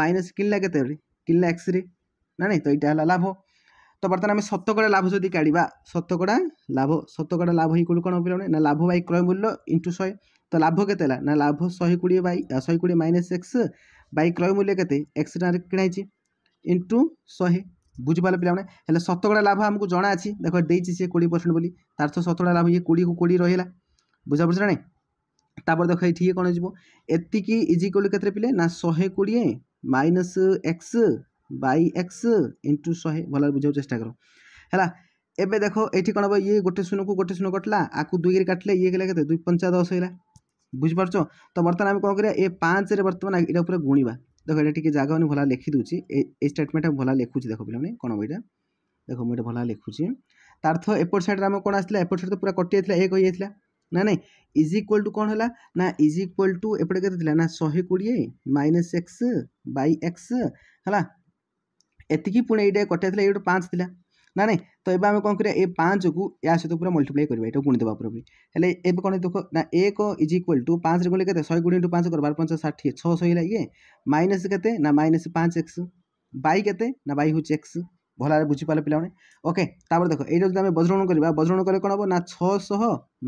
ମାଇନସ୍ କିଣିଲା କେତେରେ କିଣିଲା ଏକ୍ସରେ ନା ନାହିଁ ତ ଏଇଟା ହେଲା ଲାଭ ତ ବର୍ତ୍ତମାନ ଆମେ ଶତକଡ଼ା ଲାଭ ଯଦି କାଢ଼ିବା ଶତକଡ଼ା ଲାଭ ଶତକଡ଼ା ଲାଭ ଇକ୍ୱାଲ୍ କ'ଣ ପିଲାମାନେ ନା ଲାଭ ବାଇ କ୍ରୟ ମୂଲ୍ୟ ଇଣ୍ଟୁ ଶହେ ତ ଲାଭ କେତେ ହେଲା ନା ଲାଭ ଶହେ କୋଡ଼ିଏ ବାଇ ଶହେ କୋଡ଼ିଏ ମାଇନସ୍ ଏକ୍ସ ବାଇ କ୍ରୟ ମୂଲ୍ୟ କେତେ ଏକ୍ସ ଟଙ୍କାରେ କିଣା ହେଇଛି ଇଣ୍ଟୁ ଶହେ ବୁଝିପାରିଲେ ପିଲାମାନେ ହେଲେ ଶତକଡ଼ା ଲାଭ ଆମକୁ ଜଣା ଅଛି ଦେଖ ଦେଇଛି ସିଏ କୋଡ଼ିଏ ପରସେଣ୍ଟ ବୋଲି ତାର ତ ଶତକଡ଼ା ଲାଭ ଇଏ କୋଡ଼ିଏକୁ କୋଡ଼ିଏ ରହିଲା ବୁଝାପଡ଼ୁଛି ନା ନାଇଁ ତାପରେ ଦେଖ ଏଠିକି କ'ଣ ହେଇଯିବ ଏତିକି ଇଜ୍ ଇକ୍ୱାଲ୍ କେତେରେ ପିଲେ ନା ଶହେ କୋଡ଼ିଏ minus x by x into ଶହେ ଭଲରେ ବୁଝିବାକୁ ଚେଷ୍ଟା କର ହେଲା ଏବେ ଦେଖ ଏଠି କ'ଣ ହେବ ଇଏ ଗୋଟେ ଶୂନକୁ ଗୋଟେ ଶୂନ କଟିଲା ଆକୁ ଦୁଇରେ କାଟିଲେ ଇଏ ହେଲା କେତେ ଦୁଇ ପଞ୍ଚା ଦଶ ହେଲା ବୁଝିପାରୁଛ ତ ବର୍ତ୍ତମାନ ଆମେ କ'ଣ କରିବା ଏ ପାଞ୍ଚରେ ବର୍ତ୍ତମାନ ଏଇଟା ପୁରା ଗୁଣିବା ଦେଖ ଏଇଟା ଟିକେ ଜାଗା ମାନେ ଭଲ ଲେଖିଦେଉଛି ଏଇ ଷ୍ଟେଟମେଣ୍ଟ ଭଲ ଲେଖୁଛି ଦେଖ ପିଲାମାନେ କ'ଣ ହେବ ଏଇଟା ଦେଖ ମୁଁ ଏଇଟା ଭଲ ଲେଖୁଛି ତାର ତ ଏପଟ ସାଇଡ଼୍ରେ ଆମର କ'ଣ ଆସିଥିଲା ଏପଟ ସାଇଡ଼୍ ତ ପୁରା କଟି ଯାଇଥିଲା ଏକ ହୋଇଯାଇଥିଲା ନା ନାଇଁ ଇଜ୍ ଇକ୍ୱାଲ୍ ଟୁ କ'ଣ ହେଲା ନା ଇଜ୍ ଇକ୍ୱାଲ୍ ଟୁ ଏପଟେ କେତେ ଥିଲା ନା ଶହେ କୋଡ଼ିଏ ମାଇନସ୍ ଏକ୍ସ ବାଇ ଏକ୍ସ ହେଲା ଏତିକି ପୁଣି ଏଇଟା କଟା ଥିଲା ଏଇ ଗୋଟେ ପାଞ୍ଚ ଥିଲା ନା ନାଇଁ ତ ଏବେ ଆମେ କ'ଣ କରିବା ଏ ପାଞ୍ଚକୁ ଏହା ସହିତ ପୁରା ମଲ୍ଟିପ୍ଲାଏ କରିବା ଏଇଟାକୁ ପୁଣି ଦେବା ପୁରା ହେଲେ ଏବେ କ'ଣ ଦେଖ ନା ଏକ ଇଜ୍ ଇକ୍ୱାଲ୍ ଟୁ ପାଞ୍ଚରେ ଗଲେ କେତେ ଶହେ କୋଡ଼ିଏ ଇଣ୍ଟୁ ପାଞ୍ଚ କର ବାର ପାଞ୍ଚ ଷାଠିଏ ଛଅଶହ ହେଲା ଇଏ ମାଇନସ୍ କେତେ ନା ମାଇନସ୍ ପାଞ୍ଚ ଏକ୍ସ ବାଇ କେତେ ନା ବାଇ ହେଉଛି ଏକ୍ସ ভালো ভাবে বুঝিপারে পিলামানে ওকে তাপরে দেখ এইটা যদি আমি বজ্রণ করা বজ্রণ কলে কোণ হব না ছশহ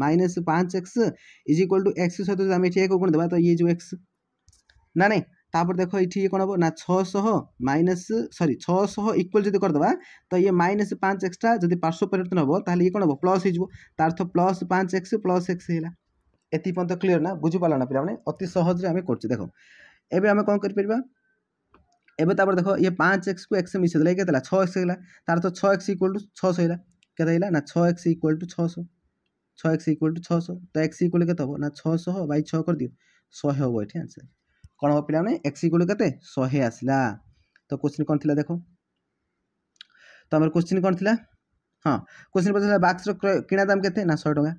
মাইনাস পাঁচ x is equal to x সহ যদি আমি এটি এক গুণ দেবা তো ইয়ে যে এক্স না নাই তাপরে দেখ এটি কোণ হব না ছশহ মাইনাস সরি ছশহ ইকুয়াল যদি করদেবা তো ইয়ে মাইনাস পাঁচ এক্সটা যদি পার্শ্ব পরিবর্তন হব তাহলে ইয়ে কোণ হব প্লস হয়ে তার অর্থ প্লস পাঁচ এক্স প্লস এক্স হইলা এত পর্যন্ত ক্লিয়ার না বুঝিপারা না পিলামানে অতি সহজে আমি করছি দেখ এবে আমি কম করে পারিবা এবে তারপরে দেখো ইয়ে পাঁচ এক্সকে এক্স মিশে দেলে কে লা ছ এক্স হইলা তার তো ছ এক্স ইকুয়াল টু ছশ হইলা কে হইলা না ছ এক্স ইকুয়াল টু ছশ ছ এক্স ইকুয়াল টু ছশ তো এক্স ইকুয়াল কে হব না ছশ বাই ছ করিদিও শহে হব এটি আনসার কোণ হব পিলা মানে এক্স ইকুয়াল কে শহে আসলা তো কোশ্চিন কোণ লা দেখো তো আমার কোশ্চিন কোণ লা হ্যাঁ কোশ্চিন পচারা বাক্সর কিনা দাম কেতে না শহে টাকা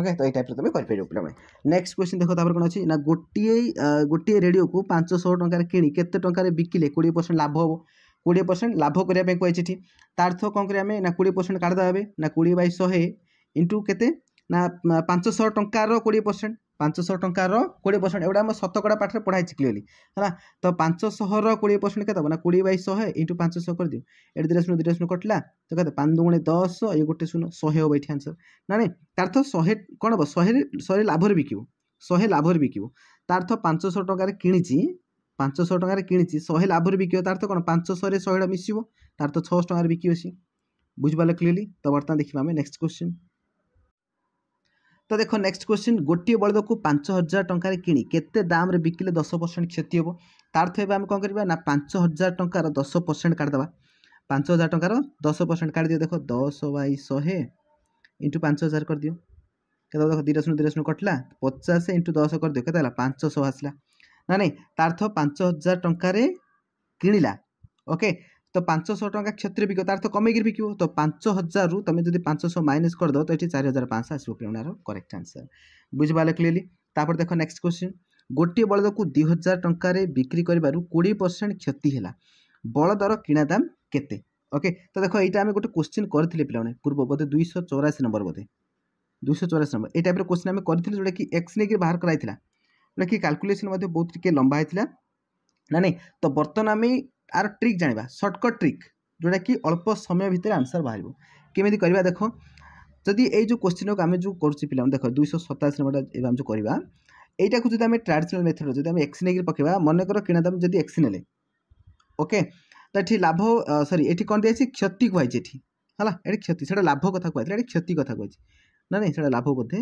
ଓକେ ତ ଏଇ ଟାଇପ୍ର ତୁମେ କରିପାରିବ ପିଲାମାନେ ନେକ୍ସଟ କ୍ୱେଶ୍ଚିନ୍ ଦେଖ ତାପରେ କ'ଣ ଅଛି ନା ଗୋଟିଏ ଗୋଟିଏ ରେଡ଼ିଓକୁ ପାଞ୍ଚଶହ ଟଙ୍କାରେ କିଣି କେତେ ଟଙ୍କାରେ ବିକିଲେ କୋଡ଼ିଏ ପରସେଣ୍ଟ ଲାଭ ହେବ କୋଡ଼ିଏ ପରସେଣ୍ଟ ଲାଭ କରିବା ପାଇଁ କୁହାଯାଇଛି ଏଠି ତା ଅର୍ଥ କ'ଣ କରିବା ଆମେ ନା କୋଡ଼ିଏ ପରସେଣ୍ଟ କାଢ଼ିଦେବା ଏବେ ନା କୋଡ଼ିଏ ବାଇ ଶହେ ଇଣ୍ଟୁ କେତେ ନା ପାଞ୍ଚଶହ ଟଙ୍କାର କୋଡ଼ିଏ ପରସେଣ୍ଟ ପାଞ୍ଚଶହ ଟଙ୍କାର କୋଡ଼ିଏ ପରସେଣ୍ଟ ଏଗୁଡ଼ା ଆମ ଶତକଡ଼ା ପାଠରେ ପଢ଼ା ହେଇଛି କ୍ଲିଅରଲି ହେଲା ତ ପାଞ୍ଚଶହର କୋଡ଼ିଏ ପରସେଣ୍ଟ କେତେ ହେବ ନା କୋଡ଼ିଏ ବାଇଶ ଶହେ ଇଣ୍ଟୁ ପାଞ୍ଚଶହ କରିଦିଅ ଏଠି ଦୁଇଟା ଶୂନ ଦୁଇଟା ଶୂନ କଟିଲା ତ କେତେ ପାଞ୍ଚ ଦଶ ଏ ଗୋଟେ ଶୂନ ଶହେ ହେବ ଏଠି ଆନ୍ସର ନା ନାଇଁ ତାର ଶହେ କ'ଣ ହେବ ଶହେ ଶହେ ଲାଭରେ ବିକିବ ଶହେ ଲାଭରେ ବିକିବ ତାର ତ ପାଞ୍ଚଶହ ଟଙ୍କାରେ କିଣିଛି ପାଞ୍ଚଶହ ଟଙ୍କାରେ କିଣିଛି ଶହେ ଲାଭରେ ବିକିବ ତାର ତ କ'ଣ ପାଞ୍ଚଶହରେ ଶହେଟା ମିଶିବ ତାର ତ ଛଅଶହ ଟଙ୍କାରେ ବିକିବ ସିଏ ବୁଝିପାରିଲେ କ୍ଲିଅରଲି ତ ବର୍ତ୍ତମାନ ଦେଖିବା ଆମେ ନେକ୍ସଟ କୋଶ୍ଚିନ୍ তো ଦେଖ ନେକ୍ସଟ କ୍ୱେଶ୍ଚିନ୍ ଗୋଟିଏ ବଳଦକୁ ପାଞ୍ଚ ହଜାର ଟଙ୍କାରେ କିଣି କେତେ ଦାମରେ ବିକିଲେ ଦଶ ପରସେଣ୍ଟ କ୍ଷତି ହେବ ତାର୍ଥ ଏବେ ଆମେ କ'ଣ କରିବା ନା ପାଞ୍ଚ ହଜାର ଟଙ୍କାର ଦଶ ପରସେଣ୍ଟ କାଢ଼ିଦେବା ପାଞ୍ଚ ହଜାର ଟଙ୍କାର ଦଶ ପରସେଣ୍ଟ କାଢ଼ିଦିଅ ଦେଖ ଦଶ ବାଇ ଶହେ ଇଣ୍ଟୁ ପାଞ୍ଚ ହଜାର କରିଦିଅ କେତେ ଦେଖ ଦୁଇଟା ଶୂନ ଦୁଇଟା ଶୂନ କଟିଲା ପଚାଶ ଇଣ୍ଟୁ ଦଶ କରିଦିଅ କେତେ ହେଲା ପାଞ୍ଚଶହ ଆସିଲା ନା ନାଇଁ ତାର୍ଥ ପାଞ୍ଚ ହଜାର ଟଙ୍କାରେ କିଣିଲା ଓକେ তো পাঁচশো টঙ্কা ক্ষেত্রে বিক তার তো কমাইকি বিকিব তো পাঁচ হাজার তুমি যদি পাঁচশো মাইনস করেদেব তো এটি চারি হাজার পাঁচশো আসবে পিলার করেক্ট আনসর বুঝিপারে ক্লিয়ারলি তাপরে দেখ নেক্সট কোশ্চিন ଗୋଟିଏ ବଳଦକୁ ଦୁଇ ହଜାର ଟଙ୍କାରେ ବିକ୍ରି କରିବାରୁ କୋଡ଼ିଏ ପରସେଣ୍ଟ କ୍ଷତି ହେଲା ବଳଦର କିଣା ଦାମ କେତେ ଓକେ ତ ଦେଖ ଏଇଟା ଆମେ ଗୋଟେ କୋଶ୍ଚିନ୍ କରିଥିଲେ ପିଲାମାନେ ପୂର୍ବ ବୋଧେ ଦୁଇଶହ ଚଉରାଶୀ ନମ୍ବର ବୋଧେ ଦୁଇଶହ ଚଉରାଶୀ ନମ୍ବର ଏଇ ଟାଇପ୍ର କୋଶ୍ଚିନ୍ ଆମେ କରିଥିଲୁ ଯେଉଁଟାକି ଏକ୍ସ ନେଇକି ବାହାର କରାଇଥିଲା ଯେଉଁଟାକି କାଲକୁଲେସନ୍ ମଧ୍ୟ ବହୁତ ଟିକେ ଲମ୍ବା ହେଇଥିଲା ନା ନାହିଁ ତ ବର୍ତ୍ତମାନ ଆମେ ଆର ଟ୍ରିକ୍ ଜାଣିବା ସର୍ଟକଟ୍ ଟ୍ରିକ୍ ଯେଉଁଟାକି ଅଳ୍ପ ସମୟ ଭିତରେ ଆନ୍ସର୍ ବାହାରିବ କେମିତି କରିବା ଦେଖ ଯଦି ଏଇ ଯେଉଁ କୋଶ୍ଚିନ୍କୁ ଆମେ ଯେଉଁ କରୁଛି ପିଲାମାନେ ଦେଖ ଦୁଇଶହ ସତାଅଶୀ ନମ୍ବରଟା ଏବେ ଆମେ ଯେଉଁ କରିବା ଏଇଟାକୁ ଯଦି ଆମେ ଟ୍ରାଡ଼ିସନାଲ୍ ମେଥଡ଼୍ ଯଦି ଆମେ ଏକ୍ସି ନେଇକି ପକାଇବା ମନେକର କିଣା ଦାମ ଯଦି ଏକ୍ସି ନେଲେ ଓକେ ତ ଏଠି ଲାଭ ସରି ଏଠି କ'ଣ ଦିଆଯାଇଛି କ୍ଷତି କୁହାଯାଇଛି ଏଠି ହେଲା ଏଠି କ୍ଷତି ସେଇଟା ଲାଭ କଥା କୁହାଯାଇଥିଲା ଏଠି କ୍ଷତି କଥା କୁହାଯାଇଛି ନା ନାଇଁ ସେଇଟା ଲାଭ ବୋଧେ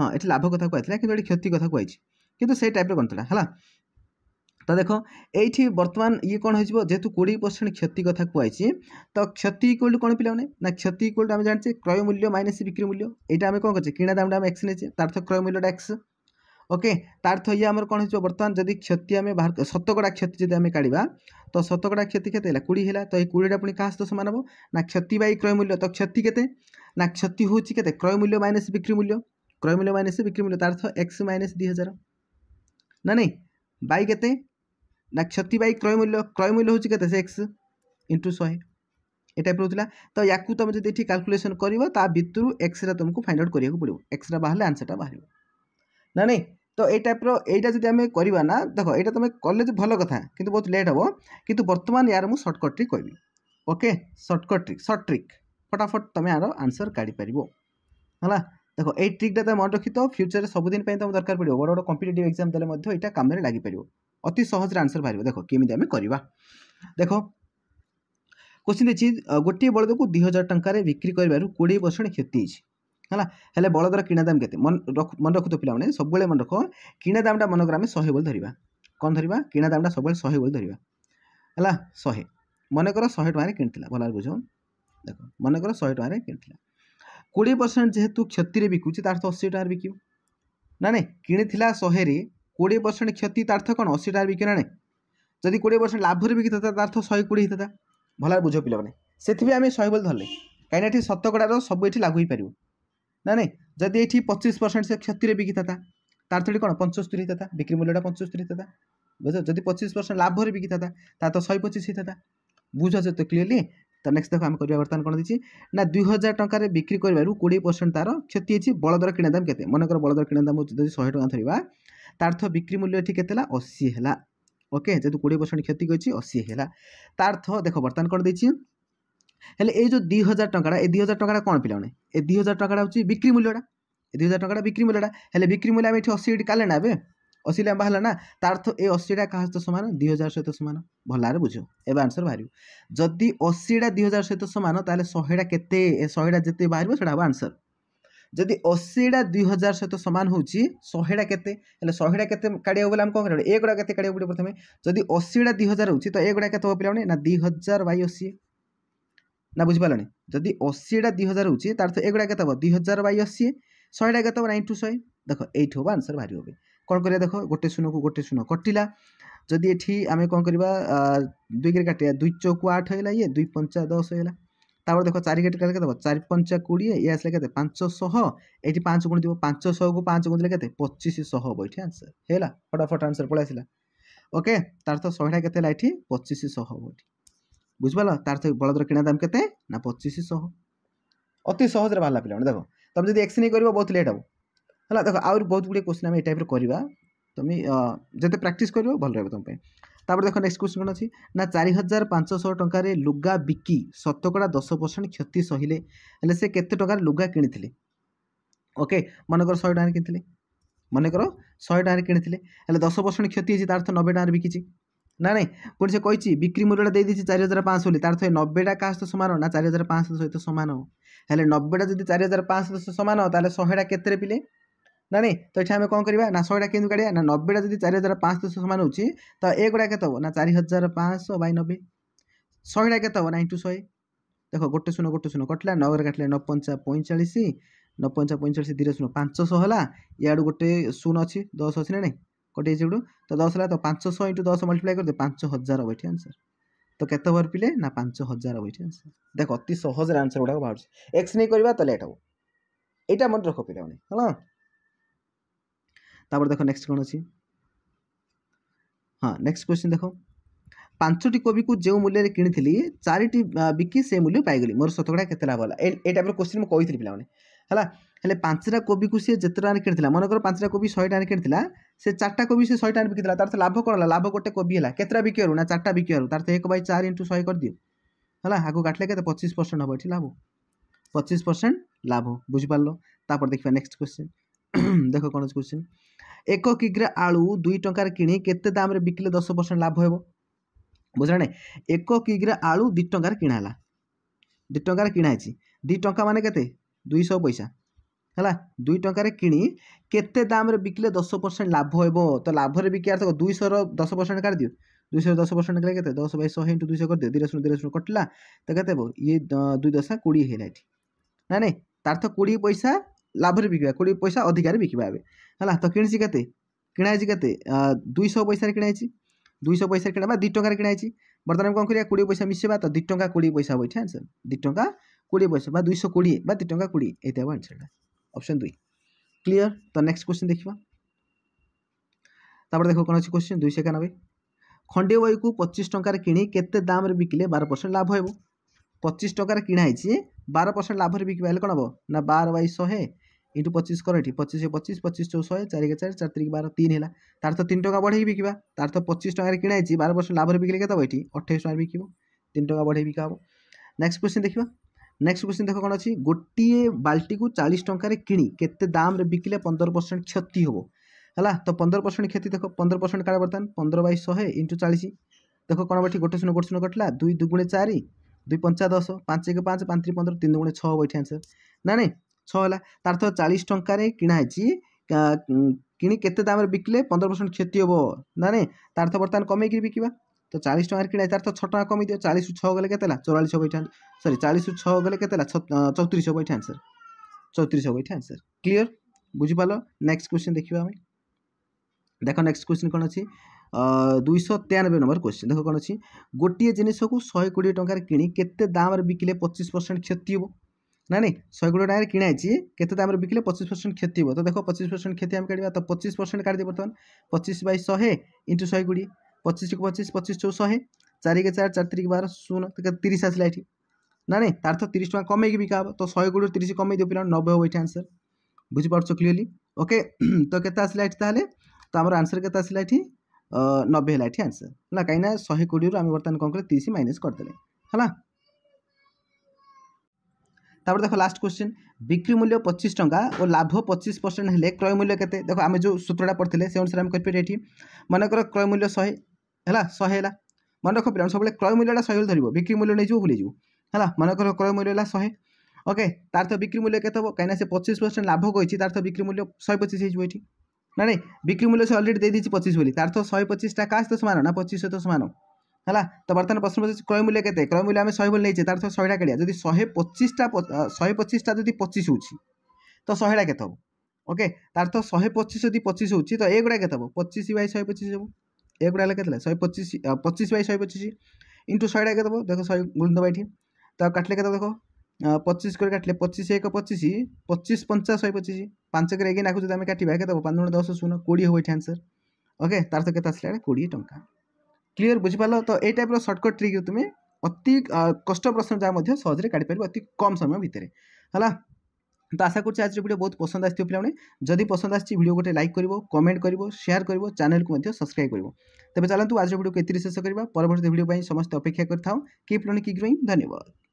ହଁ ଏଠି ଲାଭ କଥା କୁହାଯାଇଥିଲା କିନ୍ତୁ ଏଠି କ୍ଷତି କଥା କୁହାଯାଇଛି କିନ୍ତୁ ସେଇ ଟାଇପ୍ର କ'ଣ ଥିଲା ହେଲା ତ ଦେଖ ଏଇଠି ବର୍ତ୍ତମାନ ଇଏ କ'ଣ ହେଇଯିବ ଯେହେତୁ କୋଡ଼ିଏ ପରସେଣ୍ଟ କ୍ଷତି କଥା କୁହାଯାଇଛି ତ କ୍ଷତି ଇକ୍ୱାଲ୍ ଟୁ କ'ଣ ପିଲାମାନେ ନା କ୍ଷତି ଇକ୍ୱାଲ୍ ଟୁ ଆମେ ଜାଣିଛେ କ୍ରୟ ମୂଲ୍ୟ ମାଇନସ୍ ବିକ୍ରି ମୂଲ୍ୟ ଏଇଟା ଆମେ କ'ଣ କରିଛେ କିଣା ଦାମଟା ଆମେ ଏକ୍ସ ନେଇଛେ ତାର ତ କ୍ରୟ ମୂଲ୍ୟଟା ଏକ୍ସ ଓକେ ତାର ଥ ଇଏ ଆମର କ'ଣ ହେଇଯିବ ବର୍ତ୍ତମାନ ଯଦି କ୍ଷତି ଆମେ ବାହାର ଶତକଡ଼ା କ୍ଷତି ଯଦି ଆମେ କାଢ଼ିବା ତ ଶତକଡ଼ା କ୍ଷତି କେତେ ହେଲା କୋଡ଼ିଏ ହେଲା ତ ଏଇ କୋଡ଼ିଏଟା ପୁଣି କାହା ସହିତ ସମାନ ହେବ ନା କ୍ଷତି ବାଇ କ୍ରୟ ମୂଲ୍ୟ ତ କ୍ଷତି କେତେ ନା କ୍ଷତି ହେଉଛି କେତେ କ୍ରୟ ମୂଲ୍ୟ ମାଇନସ୍ ବିକ୍ରି ମୂଲ୍ୟ ক্রয় মূল্য মাইনাস বিক্রি মূল্য তার অর্থ এক্স মাইনাস দুই হাজার না নেই বাই কেতে না କ୍ଷତି ବାଇ କ୍ରୟ ମୂଲ୍ୟ କ୍ରୟ ମୂଲ୍ୟ ହେଉଛି କେତେ ସିକ୍ସ ଇଣ୍ଟୁ ଶହେ ଏ ଟାଇପ୍ର ହେଉଥିଲା ତ ୟାକୁ ତୁମେ ଯଦି ଏଠି କାଲକୁଲେସନ୍ କରିବ ତା ଭିତରୁ ଏକ୍ସଟା ତୁମକୁ ଫାଇଣ୍ଡ ଆଉଟ୍ କରିବାକୁ ପଡ଼ିବ ଏକ୍ସଟା ବାହାରିଲେ ଆନ୍ସର୍ଟା ବାହାରିବ ନା ନାଇଁ ତ ଏଇ ଟାଇପ୍ର ଏଇଟା ଯଦି ଆମେ କରିବା ନା ଦେଖ ଏଇଟା ତୁମେ କଲେ ଭଲ କଥା କିନ୍ତୁ ବହୁତ ଲେଟ୍ ହେବ କିନ୍ତୁ ବର୍ତ୍ତମାନ ୟାର ମୁଁ ସର୍ଟକଟ୍ ଟ୍ରିକ୍ କହିବି okay shortcut trick short trick ଫଟାଫଟ ତୁମେ ଆର ଆନ୍ସର୍ କାଢ଼ିପାରିବ ହେଲା ଦେଖ ଏଇ ଟ୍ରିକ୍ଟା ତୁମେ ମନେ ରଖିଥାଅ ଫ୍ୟୁଚର୍ରେ ସବୁଦିନ ପାଇଁ ତୁମ ଦରକାର ପଡ଼ିବ ବଡ଼ ବଡ଼ କମ୍ପିଟେଟିଭ୍ ଏକ୍ଜାମ୍ ଦେଲେ ମଧ୍ୟ ଏଇଟା କାମରେ ଲାଗିପାରିବ অতি সহজরে আনসর বাহার দেখ কমিটি আমি করা দেখ কোশ্চিন দিয়েছি গোটিয়ে বলদকু দুই হাজার টাকার বিক্রি করবার কোড়ি পরসেন্ট ক্ষতি হয়েছে ହେଲା ହେଲେ ବଳଦର କିଣା ଦାମ କେତେ ମନେ ରଖୁଥିବ ପିଲାମାନେ ସବୁବେଳେ ମନେ ରଖ କିଣା ଦାମଟା ମନେକର ଆମେ ଶହେ ବୋଲି ଧରିବା କ'ଣ ଧରିବା କିଣା ଦାମଟା ସବୁବେଳେ ଶହେ ବୋଲି ଧରିବା ହେଲା ଶହେ ମନେକର ଶହେ ଟଙ୍କାରେ କିଣିଥିଲା ଭଲରେ ବୁଝ ଦେଖ ମନେକର ଶହେ ଟଙ୍କାରେ କିଣିଥିଲା କୋଡ଼ିଏ ପରସେଣ୍ଟ ଯେହେତୁ କ୍ଷତିରେ ବିକୁଛି ତା'ର ତ ଅଶୀ ଟଙ୍କାରେ ବିକିବ ନା ନାଇଁ କିଣିଥିଲା ଶହେରେ କୋଡ଼ିଏ ପରସେଣ୍ଟ କ୍ଷତି ତା ଅର୍ଥ କ'ଣ ଅଶୀ ଟଙ୍କାର ବିକିଲାଣି ଯଦି କୋଡ଼ିଏ ପରସେଣ୍ଟ ଲାଭରେ ବିକିଥାନ୍ତା ତା ଅର୍ଥ ଶହେ କୋଡ଼ିଏ ହେଇଥାନ୍ତା ଭଲରେ ବୁଝ ପିଲାମାନେ ସେଥିପାଇଁ ଆମେ ଶହେ ବୋଲି ଧରିଲେ କାହିଁକିନା ଏଠି ଶତକଡ଼ାର ସବୁ ଏଠି ଲାଗୁ ହେଇପାରିବ ନା ନାଇଁ ଯଦି ଏଠି ପଚିଶ ପରସେଣ୍ଟ ସେ କ୍ଷତିରେ ବିକିଥାନ୍ତା ତାର ଥୋଡ଼ି କ'ଣ ପଞ୍ଚସ୍ତରୀ ହେଇଥାନ୍ତା ବିକ୍ରି ମୂଲ୍ୟଟା ପଞ୍ଚସ୍ତରୀ ହେଇଥାନ୍ତା ବୁଝ ଯଦି ପଚିଶ ପରସେଣ୍ଟ ଲାଭରେ ବିକିଥାନ୍ତା ତା ତ ଶହେ ପଚିଶ ହେଇଥାନ୍ତା ବୁଝ ସେତ କ୍ଲିୟରଲି ତ ନେକ୍ସଟ ଦେଖ ଆମେ କରିବା ବର୍ତ୍ତମାନ କ'ଣ ଦେଇଛି ନା ଦୁଇ ହଜାର ଟଙ୍କାରେ ବିକ୍ରି କରିବାରୁ କୋଡ଼ିଏ ପରସେଣ୍ଟ ତାର କ୍ଷତି ହେଇଛି ବଳଦର କିଣା ଦାମ କେତେ ମନେକର ବଳଦର କିଣା ଦାମ ଯଦି ଶହେ ଟଙ୍କା ଧରିବା ତାର୍ଥ ବିକ୍ରି ମୂଲ୍ୟ ଏଠି କେତେ ହେଲା ଅଶୀ ହେଲା ଓକେ ଯେହେତୁ କୋଡ଼ିଏ ପରସେଣ୍ଟ କ୍ଷତି କରିଛି ଅଶୀ ହେଲା ତାର୍ଥ ଦେଖ ବର୍ତ୍ତମାନ କ'ଣ ଦେଇଛି ହେଲେ ଏଇ ଯେଉଁ ଦୁଇ ହଜାର ଟଙ୍କାଟା ଏ ଦୁଇ ହଜାର ଟଙ୍କାଟା କ'ଣ ପିଲାମାନେ ଏ ଦୁଇ ହଜାର ଟଙ୍କାଟା ହେଉଛି ବିକ୍ରି ମୂଲ୍ୟଟା ଏ ଦୁଇ ହଜାର ଟଙ୍କାଟା ବିକ୍ରି ମୂଲ୍ୟଟା ହେଲେ ବିକ୍ରି ମୂଲ୍ୟ ଆମେ ଏଠି ଅଶୀ ଏଠି କାଲେ ନା ଏବେ ଅଶୀ ଲେମ୍ବା ହେଲା ନା ତାର୍ଥ ଏ ଅଶୀଟା କାହା ସହିତ ସମାନ ଦୁଇ ହଜାର ସହିତ ସମାନ ଭଲରେ ବୁଝିବ ଏବେ ଆନ୍ସର ବାହାରିବ ଯଦି ଅଶୀଟା ଦୁଇ ହଜାର ସହିତ ସମାନ ତାହେଲେ ଶହେଟା କେତେ ଶହେଟା ଯେତେ ବାହାରିବ ସେଇଟା ହେବ ଆନ୍ସର যদি অশীটা দুই হাজার সহ সামান হচ্ছে শহেটা কেতে হলে শহেটা কেতে কাড়িয়া বেলে আমি কম করা এগুড়া কেতে কাড়িয়া পড়ে প্রথমে যদি অশীটা দুই হাজার হচ্ছে তো এগুড়া কেতে হব পিলামণি না দুই হাজার বাই অশী না বুঝিপারলে যদি অশীটা দুই হাজার হচ্ছে তার তো এগুড়া কেতে হব দুই হাজার বাই অশী শহেটা কেতে হব নাইন টু শহে দেখ এইটি হব আনসর বাহারি হবে কম করা দেখ গোটে শূন্যকু গোটে শূন্য কটিলা যদি এটি আমি কম করা দুই কাটিয়া দুই চৌকু আট হয়ে দুই পঞ্চা দশ হয়ে তারপর দেখো চারি কেটে কেটে দেবো চারি পঞ্চা কোড়িয়ে ইয়ে আসলে কেতে পাঁচশহ এটি পাঁচ গুণ দিব পাঁচশহকু পাঁচ গুণ দিলে কেতে পঁচিশশহ হব এটি আনসার ହେଲା ଫଟାଫଟ ଆନ୍ସର୍ ପଳେଇ ଆସିଲା ଓକେ ତାର ତ ଶହେଟା କେତେ ହେଲା ଏଠି ପଚିଶଶହ ହେବ ଏଠି ବୁଝିପାରିଲ ତାର ତ ବଳଦର କିଣା ଦାମ କେତେ ନା ପଚିଶଶହ ଅତି ସହଜରେ ବାହାରିଲା ପିଲାମାନେ ଦେଖ ତମେ ଯଦି ଏକ୍ସ ନେଇ କରିବ ବହୁତ ଲେଟ୍ ହେବ ହେଲା ଦେଖ ଆହୁରି ବହୁତ ଗୁଡ଼ିଏ କୋଶ୍ଚିନ୍ ଆମେ ଏଇ ଟାଇପ୍ର କରିବା তুমি যেতে প্র্যাকটিস করবে ভালো হবে তোমার ତାପରେ ଦେଖ ନେକ୍ସଟ କ୍ୱେଶ୍ଚନ୍ କ'ଣ ଅଛି ନା ଚାରି ହଜାର ପାଞ୍ଚଶହ ଟଙ୍କାରେ ଲୁଗା ବିକି ଶତକଡ଼ା ଦଶ ପରସେଣ୍ଟ କ୍ଷତି ସହିଲେ ହେଲେ ସେ କେତେ ଟଙ୍କାରେ ଲୁଗା କିଣିଥିଲେ ଓକେ ମନେକର ଶହେ ଟଙ୍କାରେ କିଣିଥିଲେ ମନେକର ଶହେ ଟଙ୍କାରେ କିଣିଥିଲେ ହେଲେ ଦଶ ପରସେଣ୍ଟ କ୍ଷତି ହେଇଛି ତାର ତ ନବେ ଟଙ୍କାରେ ବିକିଛି ନା ନାଇଁ ପୁଣି ସେ କହିଛି ବିକ୍ରି ମୂଲ୍ୟଟା ଦେଇଦେଇଛି ଚାରି ହଜାର ପାଞ୍ଚଶହ ବୋଲି ତାର ତ ନବେଟା କାହା ସହିତ ସମାନ ନା ଚାରି ହଜାର ପାଞ୍ଚଶହ ସହିତ ସମାନ ହେଲେ ନବେଟା ଯଦି ଚାରି ହଜାର ପାଞ୍ଚଶହ ସହିତ ସମାନ ତାହେଲେ ଶହେଟା କେତେରେ ପିଲେ ନା ନାହିଁ ତ ଏଠି ଆମେ କ'ଣ କରିବା ନା ଶହେଟା କେମିତି କାଢ଼ିବା ନା ନବେଟା ଯଦି ଚାରି ହଜାର ପାଞ୍ଚଶହ ସମାନ ହେଉଛି ତ ଏଗୁଡ଼ା କେତେ ହେବ ନା ଚାରି ହଜାର ପାଞ୍ଚଶହ ବାଇ ନବେ ଶହେଟା କେତେ ହେବ ନା ଇଣ୍ଟୁ ଶହେ ଦେଖ ଗୋଟେ ଶୂନ ଗୋଟେ ଶୂନ କଟିଲା ନଅରେ କାଟିଲେ ନଅ ପଞ୍ଚା ପଇଁଚାଳିଶ ନଅ ପଞ୍ଚା ପଇଁଚାଳିଶ ଦୁଇ ଶୂନ ପାଞ୍ଚଶହ ହେଲା ଇଆଡ଼ୁ ଗୋଟେ ଶୂନ ଅଛି ଦଶ ଅଛି ନା ନାହିଁ କଟିଯାଇଛି ଏଠୁ ତ ଦଶ ହେଲା ତ ପାଞ୍ଚଶହ ଇଣ୍ଟୁ ଦଶ ମଲ୍ଟିପ୍ଲାଏ କରିଦିଏ ପାଞ୍ଚ ହଜାର ହେବ ଏଠି ଆନ୍ସର୍ ତ କେତେ ଓଭର ପିଲେ ନା ପାଞ୍ଚ ହଜାର ହେବ ଏଠି ଆନ୍ସର୍ ଦେଖ ଅତି ସହଜରେ ଆନ୍ସର୍ ଗୁଡ଼ାକ ବାହାରୁଛି ଏକ୍ସ ନେଇ କରିବା ତ ଲେଟ୍ ହେବ ଏଇଟା ମନେ ରଖ ପିଲାମାନେ ହେଲା তারপরে দেখো নেক্সট କ'ଣ ଅଛି ହଁ ନେକ୍ସଟ କ୍ୱେଶ୍ଚିନ୍ ଦେଖ ପାଞ୍ଚଟି କୋବିକୁ ଯେଉଁ ମୂଲ୍ୟରେ କିଣିଥିଲି ଚାରିଟି ବିକି ସେ ମୂଲ୍ୟ ପାଇଗଲି ମୋର ଶତକଡ଼ା କେତେ ଲାଭ ହେଲା ଏ ଟାଇପ୍ର କ୍ୱେଶ୍ଚିନ୍ ମୁଁ କହିଥିଲି ପିଲାମାନେ ହେଲା ହେଲେ ପାଞ୍ଚଟା କୋବିକୁ ସିଏ ଯେତେ ଟଙ୍କାରେ କିଣିଥିଲା ମନେକର ପାଞ୍ଚଟା କୋବି ଶହେ ଟଙ୍କାରେ କିଣିଥିଲା ସେ ଚାରିଟା କୋବି ସେ ଶହେ ଟଙ୍କାରେ ବିକିଥିଲା ତା'ର ଲାଭ କ'ଣ ହେଲା ଲାଭ ଗୋଟେ କୋବି ହେଲା କେତେଟା ବିକିବାରୁ ନା ଚାରିଟା ବିକିବାରୁ ତା'ର ଏକ ବାଇ ଚାରି ଇଣ୍ଟୁ ଶହେ କରିଦିଅ ହେଲା ଆଗକୁ କାଟିଲେ କେତେ ପଚିଶ ପରସେଣ୍ଟ ହେବ ଏଠି ଲାଭ ପଚିଶ ପରସେଣ୍ଟ ଲାଭ ବୁଝିପାରିଲ ତାପରେ ଦେଖିବା ନେକ୍ସଟ କ୍ୱେଶ୍ଚିନ୍ ଦେଖ କ'ଣ ଅଛି କ୍ୱେଶ୍ଚିନ୍ ଏକ କିଗ୍ରା ଆଳୁ ଦୁଇ ଟଙ୍କାରେ କିଣି କେତେ ଦାମ୍ରେ ବିକିଲେ ଦଶ ପରସେଣ୍ଟ ଲାଭ ହେବ ବୁଝିଲା ନାଇଁ ଏକ କିଗ୍ରା ଆଳୁ ଦୁଇ ଟଙ୍କାରେ କିଣା ହେଲା ଦୁଇ ଟଙ୍କାରେ କିଣା ହେଇଛି ଦୁଇ ଟଙ୍କା ମାନେ କେତେ ଦୁଇଶହ ପଇସା ହେଲା ଦୁଇ ଟଙ୍କାରେ କିଣି କେତେ ଦାମ୍ରେ ବିକିଲେ ଦଶ ପରସେଣ୍ଟ ଲାଭ ହେବ ତ ଲାଭରେ ବିକିବାର ଥିବ ଦୁଇଶହର ଦଶ ପରସେଣ୍ଟ କାଢ଼ିଦିଅ ଦୁଇଶହ ଦଶ ପରସେଣ୍ଟ କଲେ କେତେ ଦଶ ବାଇ ଶହେ ଇଣ୍ଟୁ ଦୁଇଶହ କରିଦିଅ ଦୁଇରେ ଶୂନ ଦୁଇରେ ଶୂନ କଟିଲା ତ କେତେ ହେବ ଇଏ ଦୁଇ ଦଶା କୋଡ଼ିଏ ହେଲା ଏଠି ନା ନାଇଁ ତାର ତ କୋଡ଼ିଏ ପଇସା ଲାଭରେ ବିକିବା କୋଡ଼ିଏ ପଇସା ଅଧିକାରେ ବିକିବା ଏବେ ହେଲା ତ କିଣିଛି କେତେ କିଣା ହେଇଛି କେତେ ଦୁଇଶହ ପଇସାରେ କିଣା ହେଇଛି ଦୁଇଶହ ପଇସାରେ କିଣା ବା ଦୁଇ ଟଙ୍କାରେ କିଣା ହେଇଛି ବର୍ତ୍ତମାନ କ'ଣ କରିବା କୋଡ଼ିଏ ପଇସା ମିଶିବା ତ ଦୁଇ ଟଙ୍କା କୋଡ଼ିଏ ପଇସା ହେବ ଏଠି ଆନ୍ସର୍ ଦୁଇ ଟଙ୍କା କୋଡ଼ିଏ ପଇସା ବା ଦୁଇଶହ କୋଡ଼ିଏ ବା ଦୁଇ ଟଙ୍କା କୋଡ଼ିଏ ଏଇଟା ହେବ ଆନ୍ସର୍ଟା ଅପସନ୍ ଦୁଇ କ୍ଲିଅର୍ ତ ନେକ୍ସଟ କ୍ୱେଶ୍ଚିନ୍ ଦେଖିବା ତାପରେ ଦେଖ କ'ଣ ଅଛି କ୍ୱେଶ୍ଚିନ୍ ଦୁଇଶହ ଏକାନବେ ଖଣ୍ଡିଏ ବହିକୁ ପଚିଶ ଟଙ୍କାରେ କିଣି କେତେ ଦାମ୍ରେ ବିକିଲେ ବାର ପରସେଣ୍ଟ ଲାଭ ହେବ ପଚିଶ ଟଙ୍କାରେ କିଣା ହେଇଛି ବାର ପରସେଣ୍ଟ ଲାଭରେ ବିକିବା ହେଲେ କ'ଣ ହେବ ନା ବାର ବାଇ ଶହେ ଏଇଠୁ ପଚିଶ କର ଏଠି ପଚିଶ ପଚିଶ ପଚିଶ ଚଉ ଶହେ ଚାରିକି ଚାରି ଚାରି ତିରିକି ବାର ତିନି ହେଲା ତାର ତ ତିନି ଟଙ୍କା ବଢ଼େଇକି ବିକିବା ତାର ତ ପଚିଶ ଟଙ୍କାରେ କିଣା ହେଇଛି ବାର ପରସେଣ୍ଟ ଲାଭରେ ବିକିଲେ କେତେ ହେବ ଏଠି ଅଠେଇଶ ଟଙ୍କାରେ ବିକିବ ତିନି ଟଙ୍କା ବଢ଼େଇ ବିକା ହେବ ନେକ୍ସଟ କ୍ୱେଶ୍ଚିନ୍ ଦେଖିବା ନେକ୍ସଟ କ୍ୱେଶ୍ଚିନ୍ ଦେଖ କ'ଣ ଅଛି ଗୋଟିଏ ବାଲ୍ଟିକୁ ଚାଳିଶ ଟଙ୍କାରେ କିଣି କେତେ ଦାମରେ ବିକିଲେ ପନ୍ଦର ପରସେଣ୍ଟ କ୍ଷତି ହେବ ହେଲା ତ ପନ୍ଦର ପରସେଣ୍ଟ କ୍ଷତି ଦେଖ ପନ୍ଦର ପରସେଣ୍ଟ କାଳେ ବର୍ତ୍ତମାନ ପନ୍ଦର ବାଇ ଶହେ ଇଣ୍ଟୁ ଚାଳିଶ ଦେଖ କ'ଣ ଏଠି ଗୋଟେ ଶୂନ ଗୋଟେ ଶୂନ କଟିଲା ଦୁଇ ଦୁଗୁଣେ ଚାରି ଦୁଇ ପଞ୍ଚା ଦଶ ପାଞ୍ଚ ଏକ ପାଞ୍ଚ ପାଞ୍ଚ ପନ୍ଦର ତିନି ଦୁଗୁଣେ ଛଅ ହେବ ଏଠି ଆନ୍ସର ନା ନାହିଁ ଛଅ ହେଲା ତା'ର ତ ଚାଳିଶ ଟଙ୍କାରେ କିଣା ହେଇଛି କିଣି କେତେ ଦାମ୍ରେ ବିକିଲେ ପନ୍ଦର ପରସେଣ୍ଟ କ୍ଷତି ହେବ ନା ନାହିଁ ତା'ର ତ ବର୍ତ୍ତମାନ କମେଇକିରି ବିକିବା ତ ଚାଳିଶ ଟଙ୍କାରେ କିଣା ତା'ର ତ ଛଅ ଟଙ୍କା କମେଇ ଦିଅ ଚାଳିଶରୁ ଛଅ ଗଲେ କେତେ ହେଲା ଚଉରାଳିଶ ହେବ ଏଇଠି ସରି ଚାଳିଶରୁ ଛଅ ଗଲେ କେତେ ହେଲା ଚଉତିରିଶ ହେବ ଏଇଠି ଆନ୍ସର୍ ଚଉତିରିଶ ହେବ ଏଇଠି ଆନ୍ସର୍ କ୍ଲିଅର୍ ବୁଝିପାରିଲ ନେକ୍ସଟ କ୍ୱେଶ୍ଚିନ୍ ଦେଖିବା ଆମେ ଦେଖ ନେକ୍ସଟ କ୍ୱେଶ୍ଚିନ୍ କ'ଣ ଅଛି ଦୁଇଶହ ତେୟାନବେ ନମ୍ବର କ୍ୱେଶ୍ଚିନ୍ ଦେଖ କ'ଣ ଅଛି ଗୋଟିଏ ଜିନିଷକୁ ଶହେ କୋଡ଼ିଏ ଟଙ୍କାରେ କିଣି କେତେ ଦାମ୍ରେ ବିକିଲେ ପଚିଶ ପରସେଣ୍ଟ କ୍ଷତି ହେବ ना नहीं शहे कोड़े टाँग किणाई के दाम बिकले पचीस परसेंट क्षति हो तो देख पचीस परसेंट क्षति आम काटा तो पचीस परसेंट काटदे बर्तमान पचीस बै शहे इंटू शहे कोड़े पचीस को पचीस पचीस चौ शहे चारिके चार चार तिरिक बार शून तीस आसला ये ना नहीं तार तो तीस टाँग कमेक बिका हे तो शहे कोड़े तीस कमे दिव पे नबे हम ये आंसर बुझीपार क्लीअरली ओके तो के आसला ये ताल तो आम आंसर के आसला ये नबे है आंसर है कहीं शहे कोड़े आम बर्तमान कौन कले तीस माइनस करदे है तपाईँले देख लास्ट क्वेसन बिक्री मूल्य पचिसक ओ लाभ पच्चिस पसेन्ट हो क्रय मूल्य केत देखि जो सूत्रटा से अनुसार गरिपि यी मनको क्रय मूल्य शेह होला मनको पहिला सबैभन्दा क्रय मूल्य शैले धरबो बिक्री मूल्य नुलिजु होला मनको क्रय मूल्य होला शै ओके तार अर्थ बिक्री मूल्य केत कहीँ नै पच्चिस पसेन्ट लाभी तारर्थ बिक्री मूल्य शै पचिसो एटि नै बिक्री मूल्य से अलरेडी पच्चिस बोली तार शिस टाइत ना पच्चिस सय त समान ହେଲା ତ ବର୍ତ୍ତମାନ ପ୍ରଶ୍ନ ପଚାରୁଛି କ୍ରୟ ମୂଲ୍ୟ କେତେ କ୍ରୟ ମୂଲ୍ୟ ଆମେ ଶହେ ବୋଲି ନେଇଛେ ତାର ସହ ଶହେଟା କାଢ଼ିବା ଯଦି ଶହେ ପଚିଶଟା ଶହେ ପଚିଶଟା ଯଦି ପଚିଶ ହେଉଛି ତ ଶହେଟା କେତେ ହେବ ଓକେ ତାର ତ ଶହେ ପଚିଶ ଯଦି ପଚିଶ ହେଉଛି ତ ଏଗୁଡ଼ା କେତେ ହେବ ପଚିଶ ବାଇ ଶହେ ପଚିଶ ହେବ ଏଗୁଡ଼ା ହେଲା କେତେ ହେଲା ଶହେ ପଚିଶ ପଚିଶ ବାଇ ଶହେ ପଚିଶ ଇଣ୍ଟୁ ଶହେଟା କେତେ ହେବ ଦେଖ ଶହେ ଗୁଣି ଦେବା ଏଠି ତ କାଟିଲେ କେତେ ଦେଖ ପଚିଶ କରି କାଟିଲେ ପଚିଶ ଏକ ପଚିଶ ପଚିଶ ପଞ୍ଚା ଶହେ ପଚିଶ ପାଞ୍ଚ କରି ଏଗେଇ ନାକୁ ଯଦି ଆମେ କାଟିବା କେତେ ହେବ ପାଞ୍ଚ ଜଣ ଦଶ ଶୂନ କୋଡ଼ିଏ ହେବ ଏଠି ଆନ୍ସର୍ ଓକେ ତାର ତ କେତେ ଆସିଲା କୋଡ଼ିଏ ଟଙ୍କା କ୍ଲିଅର୍ ବୁଝିପାରିଲ ତ ଏଇ ଟାଇପ୍ର ସର୍ଟକଟ୍ ଟ୍ରିକ୍ ତୁମେ ଅତି କଷ୍ଟ ପ୍ରଶ୍ନ ଯାହା ମଧ୍ୟ ସହଜରେ କାଢ଼ିପାରିବ ଅତି କମ୍ ସମୟ ଭିତରେ ହେଲା তো আশা করছি আজকের ভিডিও বহুত পছন্দ আসছে পিলামানে যদি পছন্দ আসছে ভিডিও গোটে লাইক করব কমেন্ট করব সেয়ার করব চ্যানেলকে মধ্যে সবসক্রাইব করব তবে চলতু আজকের ভিডিওকে এতে শেষ করা পরবর্তী ভিডিও সমস্ত অপেক্ষা করে থাও কিপ লর্নিং কিপ গ্রোইং ধন্যবাদ